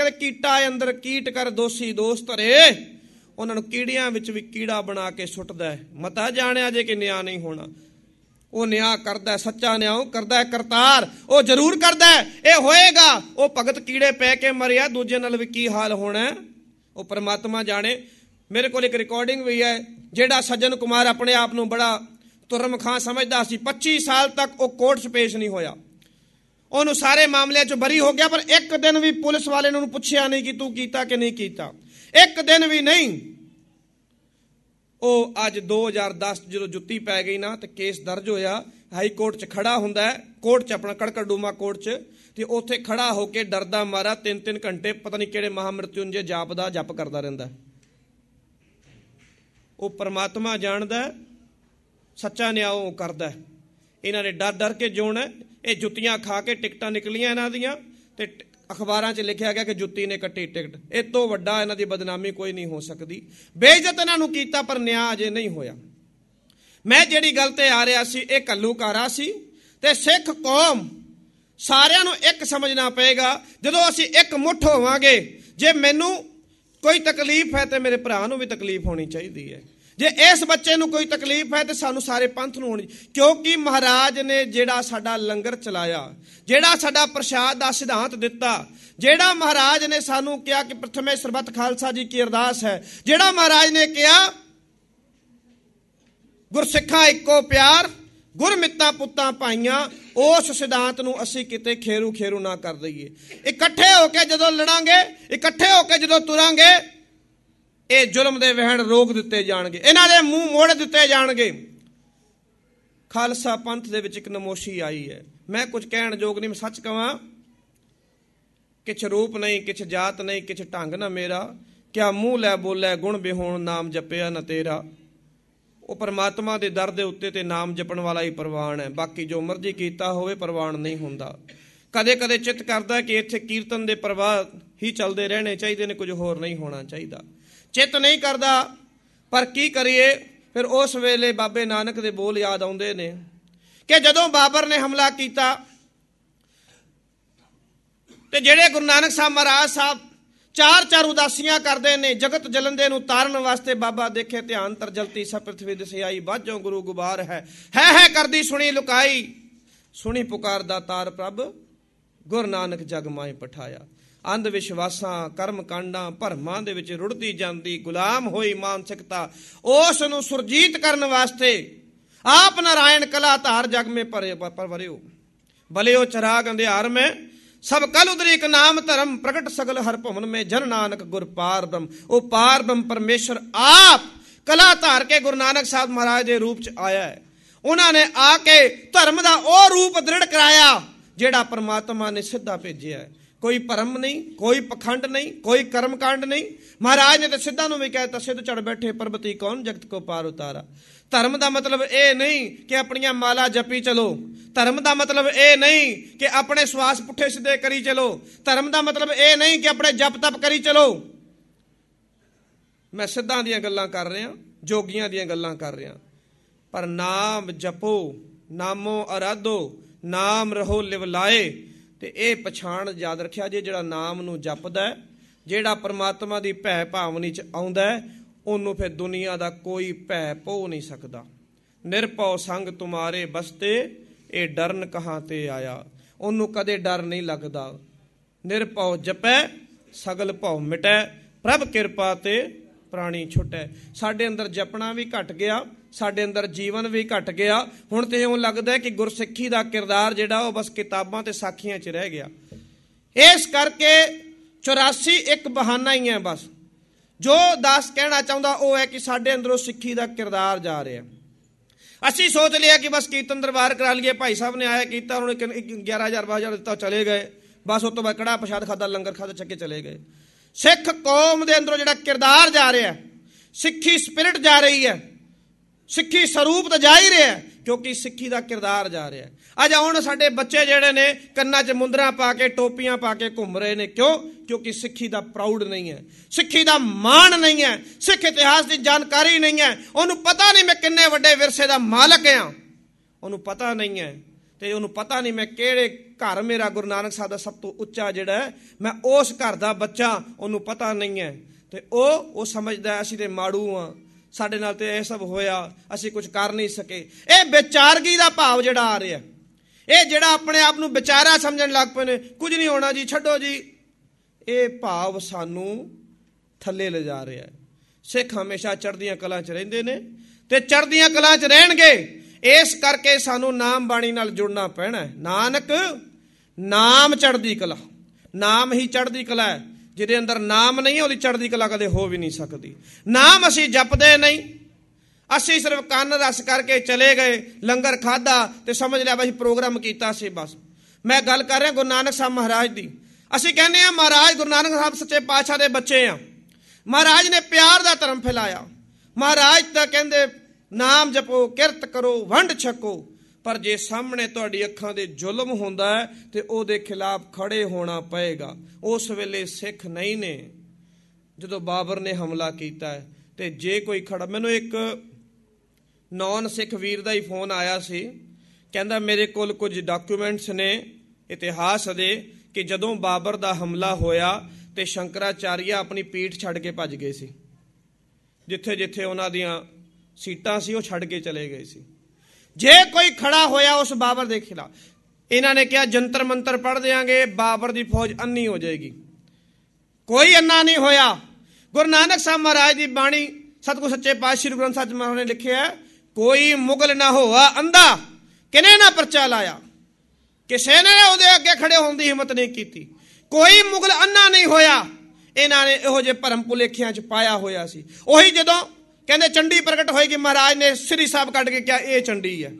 ਕਹਿੰਦੇ ਕੀਟਾ ਅੰਦਰ ਕੀਟ ਕਰ ਦੋਸੀ ਦੋਸਤ ਰੇ ਉਹਨਾਂ ਨੂੰ ਕੀੜੀਆਂ ਵਿੱਚ ਵੀ ਕੀੜਾ ਬਣਾ ਕੇ ਸੁੱਟਦਾ ਮਤਾ ਜਾਣਿਆ ਜੇ ਕਿ ਨਿਆ ਨਹੀਂ ਹੋਣਾ ਉਹ ਨਿਆਂ ਕਰਦਾ ਸੱਚਾ ਨਿਆਂ ਕਰਦਾ ਹੈ ਕਰਤਾਰ ਉਹ ਜ਼ਰੂਰ ਕਰਦਾ ਇਹ ਹੋਏਗਾ ਉਹ ਭਗਤ ਕੀੜੇ ਪੈ ਕੇ ਮਰਿਆ ਦੂਜੇ ਨਾਲ ਵੀ ਕੀ ਹਾਲ ਹੋਣਾ ਉਹ ਪਰਮਾਤਮਾ ਜਾਣੇ ਮੇਰੇ ਕੋਲ ਇੱਕ ਰਿਕਾਰਡਿੰਗ ਵੀ ਹੈ ਜਿਹੜਾ ਸੱਜਣ ਕੁਮਾਰ ਆਪਣੇ ਆਪ ਨੂੰ ਬੜਾ ਤੁਰਮ ਖਾਂ ਸਮਝਦਾ ਸੀ 25 ਸਾਲ ਤੱਕ ਉਹ ਕੋਰਟ ਸਪੇਸ਼ ਨਹੀਂ ਹੋਇਆ ਉਹਨੂੰ ਸਾਰੇ ਮਾਮਲਿਆਂ 'ਚ ਬਰੀ ਹੋ ਗਿਆ ਪਰ ਇੱਕ ਦਿਨ ਵੀ ਪੁਲਿਸ ਵਾਲੇ ਨੇ ਉਹਨੂੰ ਪੁੱਛਿਆ ਨਹੀਂ ਕਿ ਤੂੰ ਕੀਤਾ ਕਿ ਨਹੀਂ ਕੀਤਾ ਇੱਕ ਦਿਨ ਵੀ ਨਹੀਂ ਉਹ ਅੱਜ 2010 ਜਦੋਂ ਜੁੱਤੀ ਪੈ ਗਈ ਨਾ ਤੇ ਕੇਸ ਦਰਜ ਹੋਇਆ ਹਾਈ ਕੋਰਟ 'ਚ ਖੜਾ ਹੁੰਦਾ ਹੈ ਕੋਰਟ 'ਚ ਆਪਣਾ ਡੂਮਾ ਕੋਰਟ 'ਚ ਤੇ ਉੱਥੇ ਖੜਾ ਹੋ ਕੇ ਡਰਦਾ ਮਾਰਾ 3-3 ਘੰਟੇ ਪਤਾ ਨਹੀਂ ਕਿਹੜੇ ਮਹਾਮਰਤਿਉੰਜੇ ਜਾਪਦਾ ਜਪ ਕਰਦਾ ਰਹਿੰਦਾ ਉਹ ਪਰਮਾਤਮਾ ਜਾਣਦਾ ਸੱਚਾ ਨਿਆਂ ਉਹ ਕਰਦਾ ਇਹਨਾਂ ਨੇ ਡਰ ਡਰ ਕੇ ਜੋਣਾ ਇਹ ਜੁੱਤੀਆਂ ਖਾ ਕੇ ਟਿਕਟਾਂ ਨਿਕਲੀਆਂ ਇਹਨਾਂ ਦੀਆਂ ਤੇ ਅਖਬਾਰਾਂ 'ਚ ਲਿਖਿਆ ਗਿਆ ਕਿ ਜੁੱਤੀ ਨੇ ਕੱਟੀ ਟਿਕਟ ਇਹ ਤੋਂ ਵੱਡਾ ਇਹਨਾਂ ਦੀ ਬਦਨਾਮੀ ਕੋਈ ਨਹੀਂ ਹੋ ਸਕਦੀ ਬੇਇੱਜ਼ਤ ਇਹਨਾਂ ਨੂੰ ਕੀਤਾ ਪਰ ਨਿਆਂ ਅਜੇ ਨਹੀਂ ਹੋਇਆ ਮੈਂ ਜਿਹੜੀ ਗੱਲ ਤੇ ਆ ਰਿਹਾ ਸੀ ਇਹ ਕੱਲੂਕਾਰਾ ਸੀ ਤੇ ਸਿੱਖ ਕੌਮ ਸਾਰਿਆਂ ਨੂੰ ਇੱਕ ਸਮਝਣਾ ਪਏਗਾ ਜਦੋਂ ਅਸੀਂ ਇੱਕ ਮੁੱਠ ਹੋਵਾਂਗੇ ਜੇ ਮੈਨੂੰ ਕੋਈ ਤਕਲੀਫ ਹੈ ਤੇ ਮੇਰੇ ਭਰਾ ਨੂੰ ਵੀ ਤਕਲੀਫ ਹੋਣੀ ਚਾਹੀਦੀ ਹੈ ਜੇ ਇਸ ਬੱਚੇ ਨੂੰ ਕੋਈ ਤਕਲੀਫ ਹੈ ਤੇ ਸਾਨੂੰ ਸਾਰੇ ਪੰਥ ਨੂੰ ਹੋਣੀ ਕਿਉਂਕਿ ਮਹਾਰਾਜ ਨੇ ਜਿਹੜਾ ਸਾਡਾ ਲੰਗਰ ਚਲਾਇਆ ਜਿਹੜਾ ਸਾਡਾ ਪ੍ਰਸ਼ਾਦ ਦਾ ਸਿਧਾਂਤ ਦਿੱਤਾ ਜਿਹੜਾ ਮਹਾਰਾਜ ਨੇ ਸਾਨੂੰ ਕਿਹਾ ਕਿ ਪ੍ਰਥਮੇ ਸਰਬਤ ਖਾਲਸਾ ਜੀ ਕੀ ਅਰਦਾਸ ਹੈ ਜਿਹੜਾ ਮਹਾਰਾਜ ਨੇ ਕਿਹਾ ਗੁਰਸਿੱਖਾਂ ਇੱਕੋ ਪਿਆਰ ਗੁਰਮਿੱਤਾ ਪੁੱਤਾਂ ਪਾਈਆਂ ਉਸ ਸਿਧਾਂਤ ਨੂੰ ਅਸੀਂ ਕਿਤੇ ਖੇਰੂ ਖੇਰੂ ਨਾ ਕਰ ਦਈਏ ਇਕੱਠੇ ਹੋ ਕੇ ਜਦੋਂ ਲੜਾਂਗੇ ਇਕੱਠੇ ਹੋ ਕੇ ਜਦੋਂ ਤੁਰਾਂਗੇ ਇਹ ਜ਼ੁਲਮ ਦੇ ਵਹਿਣ ਰੋਕ ਦਿੱਤੇ ਜਾਣਗੇ ਇਹਨਾਂ ਦੇ ਮੂੰਹ ਮੋੜ ਦਿੱਤੇ ਜਾਣਗੇ ਖਾਲਸਾ ਪੰਥ ਦੇ ਵਿੱਚ ਇੱਕ ਨਮੋਸ਼ੀ ਆਈ ਹੈ ਮੈਂ ਕੁਝ ਕਹਿਣ ਯੋਗ ਨਹੀਂ ਮੈਂ ਸੱਚ ਕਹਾਂ ਕਿਛ ਰੂਪ ਨਹੀਂ ਕਿਛ ਜਾਤ ਨਹੀਂ ਕਿਛ ਢੰਗ ਨਾ ਮੇਰਾ ਕਿਆ ਮੂੰਹ ਲੈ ਬੋਲੇ ਗੁਣ ਬਿਹੋਣ ਨਾਮ ਜਪਿਆ ਨਾ ਤੇਰਾ ਉਹ ਪਰਮਾਤਮਾ ਦੇ ਦਰ ਦੇ ਉੱਤੇ ਤੇ ਨਾਮ ਜਪਣ ਵਾਲਾ ਹੀ ਪ੍ਰਵਾਨ ਹੈ ਬਾਕੀ ਜੋ ਮਰਜ਼ੀ ਕੀਤਾ ਹੋਵੇ ਪ੍ਰਵਾਨ ਨਹੀਂ ਹੁੰਦਾ ਕਦੇ ਕਦੇ ਚਿਤ ਕਰਦਾ ਕਿ ਇੱਥੇ ਕੀਰਤਨ ਦੇ ਪ੍ਰਵਾਹ ਹੀ ਚੱਲਦੇ ਰਹਿਣੇ ਚਾਹੀਦੇ ਨੇ ਕੁਝ ਹੋਰ ਨਹੀਂ ਹੋਣਾ ਚਾਹੀਦਾ ਚਿਤ ਨਹੀਂ ਕਰਦਾ ਪਰ ਕੀ ਕਰੀਏ ਫਿਰ ਉਸ ਵੇਲੇ ਬਾਬੇ ਨਾਨਕ ਦੇ ਬੋਲ ਯਾਦ ਆਉਂਦੇ ਨੇ ਕਿ ਜਦੋਂ ਬਾਬਰ ਨੇ ਹਮਲਾ ਕੀਤਾ ਤੇ ਜਿਹੜੇ ਗੁਰੂ ਨਾਨਕ ਸਾਹਿਬ ਮਹਾਰਾਜ ਸਾਹਿਬ ਚਾਰ ਚਾਰ ਉਦਾਸੀਆਂ ਕਰਦੇ ਨੇ ਜਗਤ ਜਲੰਦੇ ਨੂੰ ਤਾਰਨ ਵਾਸਤੇ ਬਾਬਾ ਦੇਖੇ ਧਿਆਨ ਤਰ ਜਲਤੀ ਸਭ ਪ੍ਰithvi ਦਿਸਿਆਈ ਬਾਝੋ ਗੁਰੂ ਗੁਬਾਰ ਹੈ ਹੈ ਹੈ ਕਰਦੀ ਸੁਣੀ ਲੁਕਾਈ ਸੁਣੀ ਪੁਕਾਰ ਦਾ ਤਾਰ ਪ੍ਰਭ ਗੁਰੂ ਨਾਨਕ ਜਗ ਮਾਏ ਪਠਾਇਆ ਅੰਧ ਵਿਸ਼ਵਾਸਾਂ ਕਰਮ ਕਾਂਡਾਂ ਭਰਮਾਂ ਦੇ ਵਿੱਚ ਰੁੜਦੀ ਜਾਂਦੀ ਗੁਲਾਮ ਹੋਈ ਮਾਨਸਿਕਤਾ ਉਸ ਨੂੰ ਸੁਰਜੀਤ ਕਰਨ ਵਾਸਤੇ ਆਪ ਨਾਰਾਇਣ ਕਲਾ ਧਾਰ ਜਗ ਮੇ ਭਰੇ ਪਰਵਰਿਓ ਬਲਿਓ ਚਰਾਗ ਅੰਧਿਆਰ ਮੈਂ ਸਭ ਕਲ ਉਦਰੇ ਇੱਕ ਨਾਮ ਧਰਮ ਪ੍ਰਗਟ ਸਗਲ ਹਰ ਭਵਨ ਮੇ ਜਨ ਨਾਨਕ ਗੁਰ ਪਾਰ ਬ੍ਰਹਮ ਉਹ ਪਾਰ ਬ੍ਰਹਮ ਪਰਮੇਸ਼ਰ ਆਪ ਕਲਾ ਧਾਰ ਕੇ ਗੁਰੂ ਨਾਨਕ ਸਾਹਿਬ ਮਹਾਰਾਜ ਦੇ ਰੂਪ ਚ ਆਇਆ ਹੈ ਉਹਨਾਂ ਨੇ ਆ ਕੇ ਧਰਮ ਦਾ ਉਹ ਰੂਪ ਦ੍ਰਿੜ ਕਰਾਇਆ ਜਿਹੜਾ ਪਰਮਾਤਮਾ ਨੇ ਸਿੱਧਾ ਭੇਜਿਆ ਹੈ ਕੋਈ ਪਰਮ ਨਹੀਂ ਕੋਈ ਪਖੰਡ ਨਹੀਂ ਕੋਈ ਕਰਮकांड ਨਹੀਂ ਮਹਾਰਾਜ ਨੇ ਤਾਂ ਸਿੱਧਾਂ ਨੂੰ ਵੀ ਕਹਿ ਦਿੱਤਾ ਸਿੱਧ ਚੜ ਬੈਠੇ ਪਰਬਤੀ ਕੌਣ ਜਗਤ ਕੋ ਪਾਰ ਉਤਾਰਾ ਧਰਮ ਦਾ ਮਤਲਬ ਇਹ ਨਹੀਂ ਕਿ ਆਪਣੀਆਂ ਮਾਲਾ ਜਪੀ ਚਲੋ ਧਰਮ ਦਾ ਮਤਲਬ ਇਹ ਨਹੀਂ ਕਿ ਆਪਣੇ ਸਵਾਸ ਪੁੱਠੇ ਸਿੱਧੇ ਕਰੀ ਚਲੋ ਧਰਮ ਦਾ ਮਤਲਬ ਇਹ ਨਹੀਂ ਕਿ ਆਪਣੇ ਜਪ ਤਪ ਕਰੀ ਚਲੋ ਮੈਂ ਸਿੱਧਾਂ ਦੀਆਂ ਗੱਲਾਂ ਕਰ ਰਿਹਾ ਜੋਗੀਆਂ ਦੀਆਂ ਗੱਲਾਂ ਕਰ ਰਿਹਾ ਪਰ ਨਾਮ ਜਪੋ ਨਾਮੋ ਅਰਾਧੋ ਨਾਮ ਰਹੋ ਲਿਵ ਲਾਏ ਤੇ ਇਹ ਪਛਾਣ ਯਾਦ ਰੱਖਿਆ ਜੇ ਜਿਹੜਾ ਨਾਮ ਨੂੰ ਜਪਦਾ ਹੈ ਜਿਹੜਾ ਪਰਮਾਤਮਾ ਦੀ ਭੈ ਭਾਵਨੀ ਚ ਆਉਂਦਾ ਹੈ ਉਹਨੂੰ ਫਿਰ ਦੁਨੀਆ ਦਾ ਕੋਈ ਭੈ ਪੋ ਨਹੀਂ ਸਕਦਾ ਨਿਰਭਉ ਸੰਗ ਤੁਮਾਰੇ ਬਸਤੇ ਇਹ ਡਰਨ ਕਹਾਂ ਤੇ ਆਇਆ ਉਹਨੂੰ ਕਦੇ ਡਰ ਨਹੀਂ ਲੱਗਦਾ ਨਿਰਭਉ ਜਪੈ ਸਗਲ ਭਉ ਮਿਟੈ ਪ੍ਰਭ ਕਿਰਪਾ ਤੇ ਪ੍ਰਾਣੀ ਛੁਟੈ ਸਾਡੇ ਅੰਦਰ ਜਪਣਾ ਵੀ ਘਟ ਗਿਆ ਸਾਡੇ ਅੰਦਰ ਜੀਵਨ ਵੀ ਘਟ ਗਿਆ ਹੁਣ ਤੇ ਉਹ ਲੱਗਦਾ ਕਿ ਗੁਰਸਿੱਖੀ ਦਾ ਕਿਰਦਾਰ ਜਿਹੜਾ ਉਹ ਬਸ ਕਿਤਾਬਾਂ ਤੇ ਸਾਖੀਆਂ 'ਚ ਰਹਿ ਗਿਆ ਇਸ ਕਰਕੇ 84 ਇੱਕ ਬਹਾਨਾ ਹੀ ਹੈ ਬਸ ਜੋ ਦਾਸ ਕਹਿਣਾ ਚਾਹੁੰਦਾ ਉਹ ਹੈ ਕਿ ਸਾਡੇ ਅੰਦਰੋਂ ਸਿੱਖੀ ਦਾ ਕਿਰਦਾਰ ਜਾ ਰਿਹਾ ਅਸੀਂ ਸੋਚ ਲਿਆ ਕਿ ਬਸ ਕੀਰਤਨ ਦਰਬਾਰ ਕਰਾ ਲਈਏ ਭਾਈ ਸਾਹਿਬ ਨੇ ਆਇਆ ਕੀਤਾ ਉਹਨੇ 11000 12000 ਦਿੱਤਾ ਚਲੇ ਗਏ ਬਸ ਉਸ ਤੋਂ ਬਾਅਦ ਕੜਾ ਪ੍ਰਸ਼ਾਦ ਖਾਦਾ ਲੰਗਰ ਖਾਦਾ ਚੱਕੇ ਚਲੇ ਗਏ ਸਿੱਖ ਕੌਮ ਦੇ ਅੰਦਰੋਂ ਜਿਹੜਾ ਕਿਰਦਾਰ ਜਾ ਰਿਹਾ ਸਿੱਖੀ ਸਪਿਰਿਟ ਜਾ ਰਹੀ ਹੈ ਸਿੱਖੀ ਸਰੂਪ ਤਾਂ ਜਾ ਹੀ ਰਿਹਾ ਕਿਉਂਕਿ ਸਿੱਖੀ ਦਾ ਕਿਰਦਾਰ ਜਾ ਰਿਹਾ ਅੱਜ ਹੁਣ ਸਾਡੇ ਬੱਚੇ ਜਿਹੜੇ ਨੇ ਕੰਨਾਂ 'ਚ ਮੁੰਦਰਾ ਪਾ ਕੇ ਟੋਪੀਆਂ ਪਾ ਕੇ ਘੁੰਮ ਰਹੇ ਨੇ ਕਿਉਂ ਕਿਉਂਕਿ ਸਿੱਖੀ ਦਾ ਪ੍ਰਾਊਡ ਨਹੀਂ ਹੈ ਸਿੱਖੀ ਦਾ ਮਾਣ ਨਹੀਂ ਹੈ ਸਿੱਖ ਇਤਿਹਾਸ ਦੀ ਜਾਣਕਾਰੀ ਨਹੀਂ ਹੈ ਉਹਨੂੰ ਪਤਾ ਨਹੀਂ ਮੈਂ ਕਿੰਨੇ ਵੱਡੇ ਵਿਰਸੇ ਦਾ ਮਾਲਕ ਹਾਂ ਉਹਨੂੰ ਪਤਾ ਨਹੀਂ ਹੈ ਤੇ ਉਹਨੂੰ ਪਤਾ ਨਹੀਂ ਮੈਂ ਕਿਹੜੇ ਘਰ ਮੇਰਾ ਗੁਰੂ ਨਾਨਕ ਸਾਹਿਬ ਦਾ ਸਭ ਤੋਂ ਉੱਚਾ ਜਿਹੜਾ ਮੈਂ ਉਸ ਘਰ ਦਾ ਬੱਚਾ ਉਹਨੂੰ ਪਤਾ ਨਹੀਂ ਹੈ ਤੇ ਉਹ ਉਹ ਸਮਝਦਾ ਅਸੀਂ ਤੇ ਮਾੜੂ ਆ ਸਾਡੇ ਨਾਲ ਤੇ ਇਹ ਸਭ ਹੋਇਆ ਅਸੀਂ ਕੁਝ ਕਰ ਨਹੀਂ ਸਕੇ ਇਹ ਵਿਚਾਰਗੀ ਦਾ ਭਾਵ ਜਿਹੜਾ ਆ ਰਿਹਾ ਇਹ ਜਿਹੜਾ ਆਪਣੇ ਆਪ ਨੂੰ ਵਿਚਾਰਾ ਸਮਝਣ ਲੱਗ ਪਏ ਨੇ ਕੁਝ ਨਹੀਂ ਹੋਣਾ ਜੀ ਛੱਡੋ ਜੀ ਇਹ ਭਾਵ ਸਾਨੂੰ ਥੱਲੇ ਲੈ ਜਾ ਰਿਹਾ ਸਿੱਖ ਹਮੇਸ਼ਾ ਚੜ੍ਹਦੀਆਂ ਕਲਾਂ 'ਚ ਰਹਿੰਦੇ ਨੇ ਤੇ ਚੜ੍ਹਦੀਆਂ ਕਲਾਂ 'ਚ ਰਹਿਣਗੇ ਇਸ ਕਰਕੇ ਸਾਨੂੰ ਨਾਮ ਬਾਣੀ ਨਾਲ ਜੁੜਨਾ ਪੈਣਾ ਨਾਨਕ ਨਾਮ ਚੜ੍ਹਦੀ ਕਲਾ ਨਾਮ ਹੀ ਚੜ੍ਹਦੀ ਕਲਾ ਹੈ ਜਿਹਦੇ ਅੰਦਰ ਨਾਮ ਨਹੀਂ ਉਹਦੀ ਚੜ੍ਹਦੀ ਕਲਾ ਕਦੇ ਹੋ ਵੀ ਨਹੀਂ ਸਕਦੀ ਨਾਮ ਅਸੀਂ ਜਪਦੇ ਨਹੀਂ ਅਸੀਂ ਸਿਰਫ ਕੰਨ ਰਸ ਕਰਕੇ ਚਲੇ ਗਏ ਲੰਗਰ ਖਾਦਾ ਤੇ ਸਮਝ ਲਿਆ ਬਈ ਪ੍ਰੋਗਰਾਮ ਕੀਤਾ ਸੀ ਬਸ ਮੈਂ ਗੱਲ ਕਰ ਰਿਹਾ ਗੁਰੂ ਨਾਨਕ ਸਾਹਿਬ ਮਹਾਰਾਜ ਦੀ ਅਸੀਂ ਕਹਿੰਦੇ ਆ ਮਹਾਰਾਜ ਗੁਰੂ ਨਾਨਕ ਸਾਹਿਬ ਸੱਚੇ ਪਾਤਸ਼ਾਹ ਦੇ ਬੱਚੇ ਆ ਮਹਾਰਾਜ ਨੇ ਪਿਆਰ ਦਾ ਧਰਮ ਫੈਲਾਇਆ ਮਹਾਰਾਜ ਤਾਂ ਕਹਿੰਦੇ ਨਾਮ ਜਪੋ ਕਿਰਤ ਕਰੋ ਵੰਡ ਛਕੋ ਪਰ ਜੇ ਸਾਹਮਣੇ ਤੁਹਾਡੀ ਅੱਖਾਂ ਦੇ ਜ਼ੁਲਮ ਹੁੰਦਾ ਹੈ ਤੇ ਉਹਦੇ ਖਿਲਾਫ ਖੜੇ ਹੋਣਾ ਪਏਗਾ ਉਸ ਵੇਲੇ ਸਿੱਖ ਨਹੀਂ ਨੇ ਜਦੋਂ ਬਾਬਰ ਨੇ ਹਮਲਾ ਕੀਤਾ ਤੇ ਜੇ ਕੋਈ ਖੜਾ ਮੈਨੂੰ ਇੱਕ ਨੌਨ ਸਿੱਖ ਵੀਰ ਦਾ ਹੀ ਫੋਨ ਆਇਆ ਸੀ ਕਹਿੰਦਾ ਮੇਰੇ ਕੋਲ ਕੁਝ ਡਾਕੂਮੈਂਟਸ ਨੇ ਇਤਿਹਾਸ ਦੇ ਕਿ ਜਦੋਂ ਬਾਬਰ ਦਾ ਹਮਲਾ ਹੋਇਆ ਤੇ ਸ਼ੰਕਰਾਚਾਰੀਆ ਆਪਣੀ ਪੀਠ ਛੱਡ ਕੇ ਭੱਜ ਗਏ ਸੀ ਜਿੱਥੇ ਜਿੱਥੇ ਉਹਨਾਂ ਦੀਆਂ ਸੀਟਾਂ ਸੀ ਉਹ ਛੱਡ ਕੇ ਚਲੇ ਗਏ ਸੀ ਜੇ ਕੋਈ ਖੜਾ ਹੋਇਆ ਉਸ ਬਾਬਰ ਦੇ ਖਿਲਾਫ ਇਹਨਾਂ ਨੇ ਕਿਹਾ ਜੰਤਰ ਮੰਤਰ ਪੜ ਦੇਾਂਗੇ ਬਾਬਰ ਦੀ ਫੌਜ ਅੰਨੀ ਹੋ ਜਾਏਗੀ ਕੋਈ ਅੰਨਾ ਨਹੀਂ ਹੋਇਆ ਗੁਰੂ ਨਾਨਕ ਸਾਹਿਬ ਮਹਾਰਾਜ ਦੀ ਬਾਣੀ ਸਤਿਗੁਰ ਸੱਚੇ ਪਾਤਸ਼ਾਹ ਗੁਰੂ ਗ੍ਰੰਥ ਸਾਹਿਬ ਮਹਾਰਾਜ ਨੇ ਲਿਖਿਆ ਕੋਈ ਮੁਗਲ ਨਾ ਹੋਆ ਅੰਧਾ ਕਿਨੇ ਨਾ ਪਰਚਾ ਲਾਇਆ ਕਿਸੇ ਨੇ ਉਹਦੇ ਅੱਗੇ ਖੜੇ ਹੋਣ ਦੀ ਹਿੰਮਤ ਨਹੀਂ ਕੀਤੀ ਕੋਈ ਮੁਗਲ ਅੰਨਾ ਨਹੀਂ ਹੋਇਆ ਇਹਨਾਂ ਨੇ ਇਹੋ ਜਿਹੇ ਭਰਮ ਪੁਲੇਖਿਆਂ 'ਚ ਪਾਇਆ ਹੋਇਆ ਸੀ ਉਹੀ ਜਦੋਂ ਕਹਿੰਦੇ ਚੰਡੀ ਪ੍ਰਗਟ ਹੋਏਗੀ ਮਹਾਰਾਜ ਨੇ ਸ੍ਰੀ ਸਾਹਿਬ ਕੱਢ ਕੇ ਕਿਹਾ ਇਹ ਚੰਡੀ ਹੈ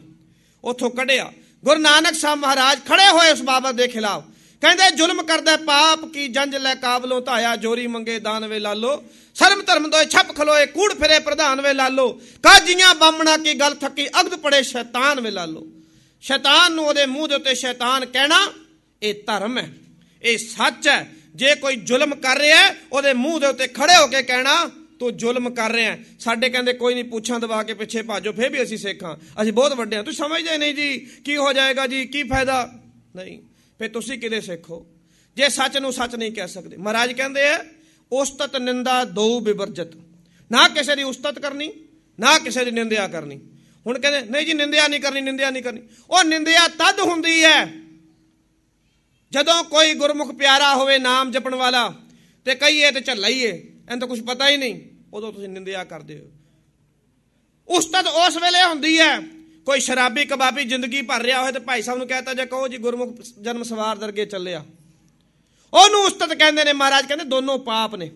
ਉਥੋਂ ਕੱਢਿਆ ਗੁਰੂ ਨਾਨਕ ਸਾਹਿਬ ਮਹਾਰਾਜ ਖੜੇ ਹੋਏ ਉਸ ਬਾਬਤ ਦੇ ਖਿਲਾਫ ਕਹਿੰਦੇ ਜ਼ੁਲਮ ਕਰਦਾ ਪਾਪ ਕੀ ਜੰਜ ਲੈ ਕਾਬਲੋਂ ਧਾਇਆ ਜੋਰੀ ਮੰਗੇ ਦਾਨ ਵੇ ਲਾਲੋ ਸਰਮ ਧਰਮ ਦੋਏ ਛੱਪ ਖਲੋਏ ਕੂੜ ਫਿਰੇ ਪ੍ਰਧਾਨ ਵੇ ਲਾਲੋ ਕਾਜੀਆਂ ਬਾਮਣਾ ਕੀ ਗੱਲ ਥੱਕੀ ਅਗਦ ਪੜੇ ਸ਼ੈਤਾਨ ਵੇ ਲਾਲੋ ਸ਼ੈਤਾਨ ਨੂੰ ਉਹਦੇ ਮੂੰਹ ਦੇ ਉੱਤੇ ਸ਼ੈਤਾਨ ਕਹਿਣਾ ਇਹ ਧਰਮ ਹੈ ਇਹ ਸੱਚ ਹੈ ਜੇ ਕੋਈ ਜ਼ੁਲਮ ਕਰ ਰਿਹਾ ਉਹਦੇ ਮੂੰਹ ਦੇ ਉੱਤੇ ਖੜੇ ਹੋ ਕੇ ਕਹਿਣਾ ਤੂੰ ਜ਼ੁਲਮ ਕਰ ਰਿਹਾ ਸਾਡੇ ਕਹਿੰਦੇ ਕੋਈ ਨਹੀਂ ਪੁੱਛਾਂ ਦਬਾ ਕੇ ਪਿੱਛੇ ਭਾਜੋ ਫੇਰ ਵੀ ਅਸੀਂ ਸੇਖਾਂ ਅਸੀਂ ਬਹੁਤ ਵੱਡੇ ਹਾਂ ਤੂੰ ਸਮਝਦੇ ਨਹੀਂ ਜੀ ਕੀ ਹੋ ਜਾਏਗਾ ਜੀ ਕੀ ਫਾਇਦਾ ਨਹੀਂ ਫੇ ਤੁਸੀਂ ਕਿਦੇ ਸਿੱਖੋ ਜੇ ਸੱਚ ਨੂੰ ਸੱਚ ਨਹੀਂ ਕਹਿ ਸਕਦੇ ਮਹਾਰਾਜ ਕਹਿੰਦੇ ਆ ਉਸਤਤ ਨਿੰਦਾ ਦੋ ਬਿਵਰਜਤ ਨਾ ਕਿਸੇ ਦੀ ਉਸਤਤ ਕਰਨੀ ਨਾ ਕਿਸੇ ਦੀ ਨਿੰਦਿਆ ਕਰਨੀ ਹੁਣ ਕਹਿੰਦੇ ਨਹੀਂ ਜੀ ਨਿੰਦਿਆ ਨਹੀਂ ਕਰਨੀ ਨਿੰਦਿਆ ਨਹੀਂ ਕਰਨੀ ਉਹ ਨਿੰਦਿਆ ਤਦ ਹੁੰਦੀ ਹੈ ਜਦੋਂ ਕੋਈ ਗੁਰਮੁਖ ਪਿਆਰਾ ਹੋਵੇ ਨਾਮ ਜਪਣ ਵਾਲਾ ਤੇ ਕਹੀਏ ਤੇ ਝੱਲਾਈਏ ਇਹਨੂੰ ਤਾਂ ਕੁਝ ਪਤਾ ਹੀ ਨਹੀਂ ਉਦੋਂ ਤੁਸੀਂ ਨਿੰਦਿਆ ਕਰਦੇ ਹੋ ਉਸਤਤ ਉਸ ਵੇਲੇ ਹੁੰਦੀ ਹੈ ਕੋਈ ਸ਼ਰਾਬੀ ਕਬਾਬੀ ਜ਼ਿੰਦਗੀ ਭਰ ਰਿਹਾ ਹੋਵੇ ਤੇ ਭਾਈ ਸਾਹਿਬ ਨੂੰ ਕਹਤਾ ਜੇ ਕਹੋ ਜੀ ਗੁਰਮੁਖ ਜਨਮ ਸਵਾਰ ਦਰਗੇ ਚੱਲਿਆ ਉਹਨੂੰ ਉਸਤਤ ਕਹਿੰਦੇ ਨੇ ਮਹਾਰਾਜ ਕਹਿੰਦੇ ਦੋਨੋਂ ਪਾਪ ਨੇ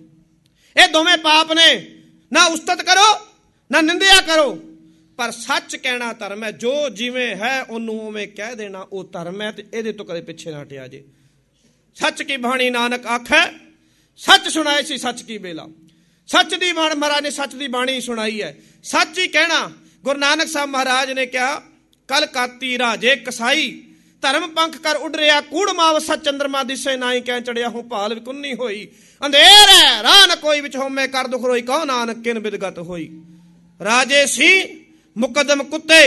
ਇਹ ਦੋਵੇਂ ਪਾਪ ਨੇ ਨਾ ਉਸਤਤ ਕਰੋ ਨਾ ਨਿੰਦਿਆ ਕਰੋ ਪਰ ਸੱਚ ਕਹਿਣਾ ਧਰਮ ਹੈ ਜੋ ਜਿਵੇਂ ਹੈ ਉਹਨੂੰ ਉਵੇਂ ਕਹਿ ਦੇਣਾ ਉਹ ਧਰਮ ਹੈ ਤੇ ਇਹਦੇ ਤੋਂ ਕਦੇ ਪਿੱਛੇ ਨਾ ਟਿਆ ਜੇ ਸੱਚ ਕੀ ਬਾਣੀ ਨਾਨਕ ਆਖੇ ਸੱਚ ਸੁਣਾਏ ਸੀ ਸੱਚ ਕੀ ਬੇਲਾ ਸੱਚ ਦੀ ਬਾਣੀ ਮਹਾਰਾਜ ਨੇ ਸੱਚ ਦੀ ਬਾਣੀ ਸੁਣਾਈ ਹੈ ਸੱਚ ਹੀ ਕਹਿਣਾ ਗੁਰੂ ਨਾਨਕ ਸਾਹਿਬ ਮਹਾਰਾਜ ਨੇ ਕਿਹਾ ਕਲ ਕਾਤੀ ਰਾਜੇ ਕਸਾਈ ਧਰਮ ਪੰਖ ਕਰ ਉੱਡ ਰਿਆ ਕੂੜ ਮਾਵ ਸੱਚ ਚੰਦਰਮਾ ਦਿਸੇ ਨਾਈ ਕਹਿ ਚੜਿਆ ਹੂੰ ਭਾਲ ਵਿਕੁੰਨੀ ਹੋਈ ਅੰਧੇਰ ਹੈ ਰਾਹ ਨ ਕੋਈ ਵਿਚ ਹੋਮੇ ਕਰ ਦੁਖ ਰੋਈ ਕਹੋ ਨਾਨਕ ਕਿਨ ਬਿਦਗਤ ਹੋਈ ਰਾਜੇ ਸੀ ਮੁਕਦਮ ਕੁੱਤੇ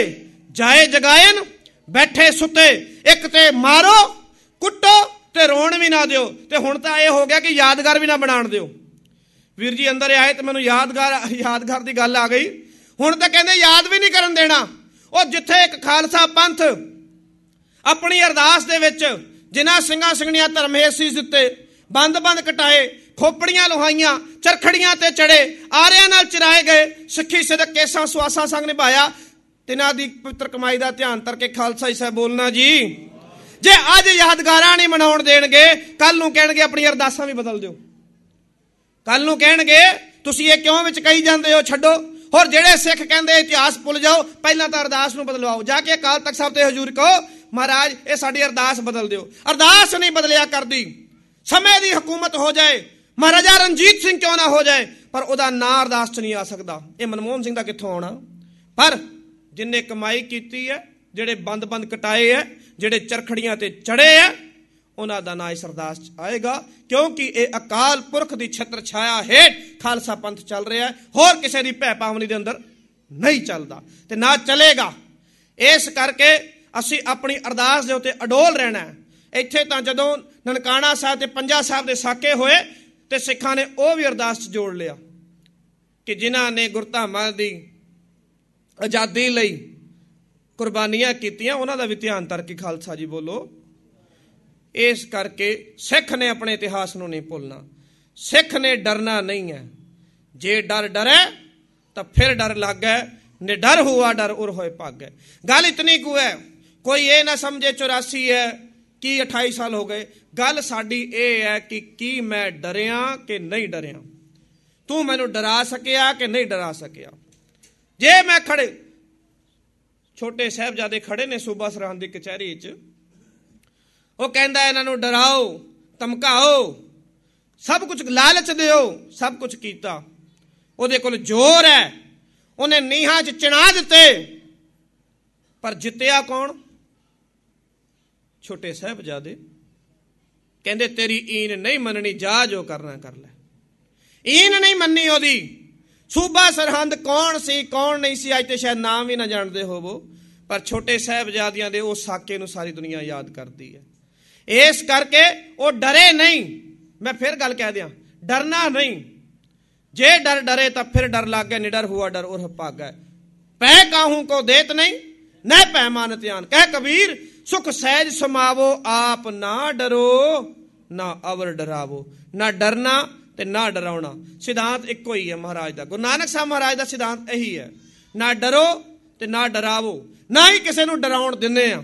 ਜਾਏ ਜਗਾਇਨ ਬੈਠੇ ਸੁੱਤੇ ਇੱਕ ਤੇ ਮਾਰੋ ਕੁੱਟੋ ਤੇ ਰੋਣ ਵੀ ਨਾ ਦਿਓ ਤੇ ਹੁਣ ਤਾਂ ਇਹ ਹੋ ਗਿਆ ਕਿ ਯਾਦਗਾਰ ਵੀ ਨਾ ਬਣਾਣ ਦਿਓ ਵੀਰ ਜੀ ਅੰਦਰ ਆਏ ਤੇ ਮੈਨੂੰ ਯਾਦਗਾਰ ਯਾਦਗਾਰ ਦੀ ਗੱਲ ਆ ਗਈ ਹੁਣ ਤਾਂ ਕਹਿੰਦੇ ਯਾਦ ਵੀ ਨਹੀਂ ਕਰਨ ਦੇਣਾ ਉਹ ਜਿੱਥੇ ਇੱਕ ਖਾਲਸਾ ਪੰਥ ਆਪਣੀ ਅਰਦਾਸ ਦੇ ਵਿੱਚ ਜਿਨ੍ਹਾਂ ਸਿੰਘਾਂ ਸਿੰਘਣੀਆਂ ਸੀ ਦਿੱਤੇ ਬੰਦ-ਬੰਦ ਕਟਾਏ ਖੋਪੜੀਆਂ ਲੋਹਾਈਆਂ ਚਰਖੜੀਆਂ ਤੇ ਚੜੇ ਆਰਿਆਂ ਨਾਲ ਚਰਾਏ ਗਏ ਸਿੱਖੀ ਸਿੱਧਕ ਕੇਸਾਂ ਸੁਆਸਾਂ ਸੰਗ ਨਿਭਾਇਆ ਤਿਨਾਂ ਦੀ ਪਵਿੱਤਰ ਕਮਾਈ ਦਾ ਧਿਆਨ ਕਰਕੇ ਖਾਲਸਾ ਹੀ ਸਾਹਿਬ ਬੋਲਣਾ ਜੀ ਜੇ ਅੱਜ ਯਾਦਗਾਰਾਂ ਨਹੀਂ ਮਨਾਉਣ ਦੇਣਗੇ ਕੱਲ ਨੂੰ ਕਹਿਣਗੇ ਆਪਣੀ ਅਰਦਾਸਾਂ ਵੀ ਬਦਲ ਦਿਓ ਕੱਲ ਨੂੰ ਕਹਿਣਗੇ ਤੁਸੀਂ ਇਹ ਕਿਉਂ ਵਿੱਚ ਕਹੀ ਜਾਂਦੇ ਹੋ ਛੱਡੋ ਹੋਰ ਜਿਹੜੇ ਸਿੱਖ ਕਹਿੰਦੇ ਇਤਿਹਾਸ ਭੁੱਲ ਜਾਓ ਪਹਿਲਾਂ ਤਾਂ ਅਰਦਾਸ ਨੂੰ ਬਦਲਵਾਓ ਜਾ ਕੇ ਅਕਾਲ ਤਖਤ ਸਾਹਿਬ ਤੇ ਹਜ਼ੂਰ ਕਹੋ ਮਹਾਰਾਜ ਇਹ ਸਾਡੀ ਅਰਦਾਸ ਬਦਲ ਦਿਓ ਅਰਦਾਸ ਨਹੀਂ ਬਦਲਿਆ ਕਰਦੀ ਸਮੇਂ ਦੀ ਹਕੂਮਤ ਹੋ ਜਾਏ ਮਹਾਰਾਜਾ ਰਣਜੀਤ ਸਿੰਘ ਕਿਉਂ ਨਾ ਹੋ ਜਾਏ ਪਰ ਉਹਦਾ ਨਾਂ ਅਰਦਾਸ 'ਚ ਨਹੀਂ ਆ ਸਕਦਾ ਇਹ ਮਨਮੋਹਨ ਸਿੰਘ ਦਾ ਕਿੱਥੋਂ ਆਉਣਾ ਪਰ ਜਿੰਨੇ ਕਮਾਈ ਕੀਤੀ ਹੈ ਜਿਹੜੇ ਬੰਦ-ਬੰਦ ਕਟਾਏ ਹੈ ਜਿਹੜੇ ਚਰਖੜੀਆਂ ਤੇ ਚੜੇ ਹੈ ਉਹਨਾਂ ਦਾ ਨਾਂ ਇਸ ਅਰਦਾਸ ਚ ਆਏਗਾ ਕਿਉਂਕਿ ਇਹ ਅਕਾਲ ਪੁਰਖ ਦੀ ਛਤਰ ਛਾਇਆ ਹੇਠ ਖਾਲਸਾ ਪੰਥ ਚੱਲ ਰਿਹਾ ਹੈ ਹੋਰ ਕਿਸੇ ਦੀ ਭੈ ਪਾਵਨੀ ਦੇ ਅੰਦਰ ਨਹੀਂ ਚੱਲਦਾ ਤੇ ਨਾ ਚੱਲੇਗਾ ਇਸ ਕਰਕੇ ਅਸੀਂ ਆਪਣੀ ਅਰਦਾਸ ਦੇ ਉੱਤੇ ਅਡੋਲ ਰਹਿਣਾ ਹੈ ਇੱਥੇ ਤਾਂ ਜਦੋਂ ਨਨਕਾਣਾ ਸਾਹਿਬ ਤੇ ਪੰਜਾ ਸਾਹਿਬ ਦੇ ਸਾਕੇ ਹੋਏ ਤੇ ਸਿੱਖਾਂ ਨੇ ਉਹ ਵੀ ਅਰਦਾਸ 'ਚ ਜੋੜ ਲਿਆ ਕਿ ਜਿਨ੍ਹਾਂ ਨੇ ਗੁਰਧਾਮਾਂ ਦੀ ਆਜ਼ਾਦੀ ਲਈ ਕੁਰਬਾਨੀਆਂ ਕੀਤੀਆਂ ਉਹਨਾਂ ਦਾ ਵੀ ਧਿਆਨ ਖਾਲਸਾ ਜੀ ਬੋਲੋ ਇਸ ਕਰਕੇ ਸਿੱਖ ਨੇ ਆਪਣੇ ਇਤਿਹਾਸ ਨੂੰ ਨਹੀਂ ਭੁੱਲਣਾ ਸਿੱਖ ਨੇ ਡਰਨਾ ਨਹੀਂ ਹੈ ਜੇ ਡਰ ਡਰੇ ਤਾਂ ਫਿਰ ਡਰ ਲੱਗੈ ਨਿਡਰ ਹੋਆ ਡਰ ਉਰ ਹੋਏ ਭਾਗੈ ਗੱਲ ਇਤਨੀ ਕੁ ਹੈ ਕੋਈ ਇਹ ਨਾ ਸਮਝੇ 84 ਹੈ ਕੀ 28 ਸਾਲ ਹੋ ਗਏ ਗੱਲ ਸਾਡੀ ਇਹ ਹੈ ਕਿ ਕੀ ਮੈਂ ਡਰਿਆ ਕਿ ਨਹੀਂ ਡਰਿਆ ਤੂੰ ਮੈਨੂੰ ਡਰਾ ਸਕਿਆ ਕਿ ਨਹੀਂ ਡਰਾ ਸਕਿਆ ਜੇ ਮੈਂ ਖੜੇ ਛੋਟੇ ਸਹਿਬਜ਼ਾਦੇ ਖੜੇ ਨੇ ਸੂਬਾ ਸਰਹੰਦ ਦੀ ਕਚਹਿਰੀ 'ਚ ਉਹ ਕਹਿੰਦਾ ਇਹਨਾਂ ਨੂੰ ਡਰਾਓ ਧਮਕਾਓ ਸਭ ਕੁਝ ਲਾਲਚ ਦਿਓ ਸਭ ਕੁਝ ਕੀਤਾ ਉਹਦੇ ਕੋਲ ਜ਼ੋਰ ਹੈ ਉਹਨੇ ਨੀਹਾਂ 'ਚ ਚਿਣਾ ਦਿੱਤੇ ਪਰ ਜਿੱਤਿਆ ਕੌਣ ਛੋਟੇ ਸਹਿਬਜ਼ਾਦੇ ਕਹਿੰਦੇ ਤੇਰੀ ਈਨ ਨਹੀਂ ਮੰਨਣੀ ਜਾ ਜੋ ਕਰਨਾ ਕਰ ਲੈ ਈਨ ਨਹੀਂ ਮੰਨੀ ਉਹਦੀ ਸੂਬਾ ਸਰਹੰਦ ਕੌਣ ਸੀ ਕੌਣ ਨਹੀਂ ਸੀ ਅੱਜ ਤੇ ਸ਼ਾਇਦ ਨਾਮ ਵੀ ਨਾ ਜਾਣਦੇ ਹੋਵੋ ਪਰ ਛੋਟੇ ਸਹਿਬਜ਼ਾਦਿਆਂ ਦੇ ਉਹ ਸਾਕੇ ਨੂੰ ਸਾਰੀ ਦੁਨੀਆ ਯਾਦ ਕਰਦੀ ਹੈ ਇਸ ਕਰਕੇ ਉਹ ਡਰੇ ਨਹੀਂ ਮੈਂ ਫਿਰ ਗੱਲ ਕਹਿ ਦਿਆਂ ਡਰਨਾ ਨਹੀਂ ਜੇ ਡਰ ਡਰੇ ਤਾਂ ਫਿਰ ਡਰ ਲਾਗੇ ਨਿਡਰ ਹੁਆ ਡਰ ਉਰ ਭਾਗੈ ਪੈ ਕਾਹੂ ਕੋ ਦੇਤ ਨਹੀਂ ਨਹਿ ਪੈਮਾਨ ਧਿਆਨ ਕਹਿ ਕਬੀਰ ਸੁਖ ਸਹਿਜ ਸਮਾਵੋ ਆਪ ਨਾ ਡਰੋ ਨਾ ਅਵਰ ਡਰਾਵੋ ਨਾ ਡਰਨਾ ਤੇ ਨਾ ਡਰਾਉਣਾ ਸਿਧਾਂਤ ਇੱਕੋ ਹੀ ਹੈ ਮਹਾਰਾਜ ਦਾ ਗੁਰੂ ਨਾਨਕ ਸਾਹਿਬ ਮਹਾਰਾਜ ਦਾ ਸਿਧਾਂਤ ਇਹੀ ਹੈ ਨਾ ਡਰੋ ਤੇ ਨਾ ਡਰਾਵੋ ਨਾ ਹੀ ਕਿਸੇ ਨੂੰ ਡਰਾਉਣ ਦਿੰਨੇ ਆ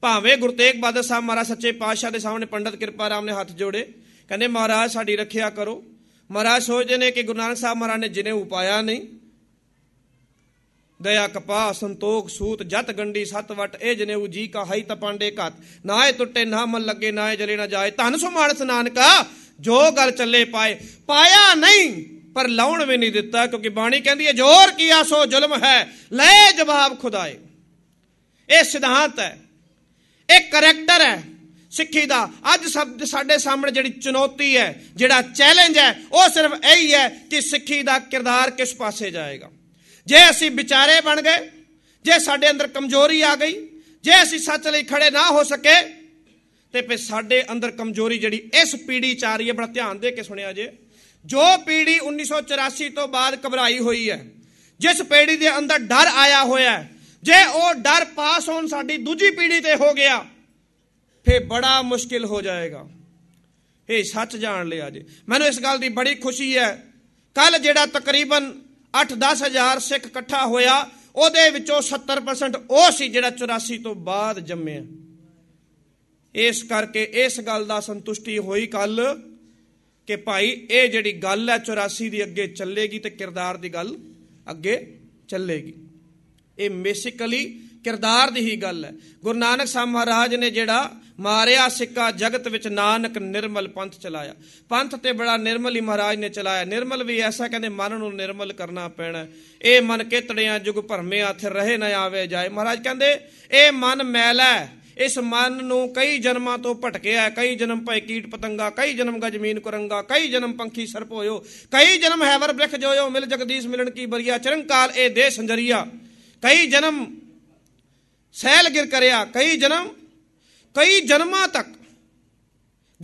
ਭਾਵੇਂ ਗੁਰੂ ਤੇਗ ਬਹਾਦਰ ਸਾਹਿਬ ਮਹਾਰਾਜ ਸੱਚੇ ਪਾਤਸ਼ਾਹ ਦੇ ਸਾਹਮਣੇ ਪੰਡਤ ਕਿਰਪਾ ਰਾਮ ਨੇ ਹੱਥ ਜੋੜੇ ਕਹਿੰਦੇ ਮਹਾਰਾਜ ਸਾਡੀ ਰੱਖਿਆ ਕਰੋ ਮਹਾਰਾਜ ਸੋਚਦੇ ਨੇ ਕਿ ਗੁਰੂ ਨਾਨਕ ਸਾਹਿਬ ਮਹਾਰਾਜ ਨੇ ਜਿਨੇ ਉਪਾਇਆ ਨਹੀਂ ਦਇਆ ਕਪਾ ਸੰਤੋਖ ਸੂਤ ਜਤ ਗੰਡੀ ਸਤ ਵਟ ਇਹ ਉਹ ਜੀ ਕਾ ਹਈ ਤਪਾਂਡੇ ਘਤ ਨਾਏ ਟੁੱਟੇ ਨਾ ਮਨ ਲੱਗੇ ਨਾਏ ਜਲੇ ਨਾ ਜਾਏ ਧਨ ਸੋ ਮਾਨਸ ਨਾਨਕਾ ਜੋ ਗੱਲ ਚੱਲੇ ਪਾਏ ਪਾਇਆ ਨਹੀਂ ਪਰ ਲਾਉਣ ਵੀ ਨਹੀਂ ਦਿੱਤਾ ਕਿਉਂਕਿ ਬਾਣੀ ਕਹਿੰਦੀ ਹੈ ਜ਼ੋਰ ਕੀਆ ਸੋ ਜ਼ੁਲਮ ਹੈ ਲੈ ਜਵਾਬ ਖੁਦਾਏ ਇਹ ਸਿਧਾਂਤ ਹੈ ਇਹ ਕੈਰੈਕਟਰ ਹੈ ਸਿੱਖੀ ਦਾ ਅੱਜ ਸਾਡੇ ਸਾਹਮਣੇ ਜਿਹੜੀ ਚੁਣੌਤੀ ਹੈ ਜਿਹੜਾ ਚੈਲੰਜ ਹੈ ਉਹ ਸਿਰਫ ਇਹੀ ਹੈ ਕਿ ਸਿੱਖੀ ਦਾ ਕਿਰਦਾਰ ਕਿਸ ਪਾਸੇ ਜਾਏਗਾ ਜੇ ਅਸੀਂ ਵਿਚਾਰੇ ਬਣ ਗਏ ਜੇ ਸਾਡੇ ਅੰਦਰ ਕਮਜ਼ੋਰੀ ਆ ਗਈ ਜੇ ਅਸੀਂ ਸੱਚ ਲਈ ਖੜੇ ਨਾ ਹੋ ਸਕੇ ਤੇ ਫਿਰ ਸਾਡੇ ਅੰਦਰ ਕਮਜ਼ੋਰੀ ਜਿਹੜੀ ਇਸ ਪੀੜੀ ਚ ਆ ਰਹੀ ਹੈ ਬੜਾ ਧਿਆਨ ਦੇ ਕੇ ਸੁਣਿਆ ਜੇ ਜੋ ਪੀੜੀ 1984 ਤੋਂ ਬਾਅਦ ਘਬਰਾਈ ਹੋਈ ਹੈ ਜਿਸ ਪੀੜੀ ਦੇ ਅੰਦਰ ਡਰ ਆਇਆ ਹੋਇਆ ਹੈ ਜੇ ਉਹ ਡਰ ਪਾਸ ਹੋਣ ਸਾਡੀ ਦੂਜੀ ਪੀੜ੍ਹੀ ਤੇ ਹੋ ਗਿਆ ਫੇ ਬੜਾ ਮੁਸ਼ਕਿਲ ਹੋ ਜਾਏਗਾ ਇਹ ਸੱਚ ਜਾਣ ਲਿਆ ਜੇ ਮੈਨੂੰ ਇਸ ਗੱਲ ਦੀ ਬੜੀ ਖੁਸ਼ੀ ਹੈ ਕੱਲ ਜਿਹੜਾ ਤਕਰੀਬਨ 8-10 ਹਜ਼ਾਰ ਸਿੱਖ ਇਕੱਠਾ ਹੋਇਆ ਉਹਦੇ ਵਿੱਚੋਂ 70% ਉਹ ਸੀ ਜਿਹੜਾ 84 ਤੋਂ ਬਾਅਦ ਜੰਮਿਆ ਇਸ ਕਰਕੇ ਇਸ ਗੱਲ ਦਾ ਸੰਤੁਸ਼ਟੀ ਹੋਈ ਕੱਲ ਕਿ ਭਾਈ ਇਹ ਜਿਹੜੀ ਗੱਲ ਹੈ 84 ਦੀ ਅੱਗੇ ਚੱਲੇਗੀ ਤੇ ਕਿਰਦਾਰ ਦੀ ਗੱਲ ਅੱਗੇ ਚੱਲੇਗੀ ਇਹ ਮੈਸਿਕਲੀ ਕਿਰਦਾਰ ਦੀ ਹੀ ਗੱਲ ਹੈ ਗੁਰੂ ਨਾਨਕ ਸਾਹਿਬ ਮਹਾਰਾਜ ਨੇ ਜਿਹੜਾ ਮਾਰਿਆ ਸਿੱਕਾ ਜਗਤ ਵਿੱਚ ਨਾਨਕ ਨਿਰਮਲ ਪੰਥ ਚਲਾਇਆ ਪੰਥ ਤੇ ਬੜਾ ਨਿਰਮਲ ਹੀ ਮਹਾਰਾਜ ਨੇ ਚਲਾਇਆ ਨਿਰਮਲ ਵੀ ਐਸਾ ਕਹਿੰਦੇ ਮਨ ਨੂੰ ਨਿਰਮਲ ਕਰਨਾ ਪੈਣਾ ਇਹ ਮਨ ਤੜਿਆਂ ਜੁਗ ਭਰਮੇ ਹੱਥ ਰਹੇ ਨਾ ਆਵੇ ਜਾਏ ਮਹਾਰਾਜ ਕਹਿੰਦੇ ਇਹ ਮਨ ਮੈਲਾ ਇਸ ਮਨ ਨੂੰ ਕਈ ਜਨਮਾਂ ਤੋਂ ਭਟਕਿਆ ਕਈ ਜਨਮ ਭਏ ਕੀਟ ਪਤੰਗਾ ਕਈ ਜਨਮ ਗਾ ਜ਼ਮੀਨ ਕੁਰੰਗਾ ਕਈ ਜਨਮ ਪੰਖੀ ਸਰਪ ਹੋਇਓ ਕਈ ਜਨਮ ਹੈਵਰ ਬ੍ਰਿਖ ਜੋਇਓ ਮਿਲ ਜਗਦੀਸ਼ ਮਿਲਣ ਕੀ ਬਰੀਆ ਚਰੰਕਾਲ ਇਹ ਦੇਹ ਸੰਜਰੀਆ ਕਈ ਜਨਮ ਸਹਿਲ ਗਿਰ ਕਰਿਆ ਕਈ ਜਨਮ ਕਈ ਜਨਮਾਂ ਤੱਕ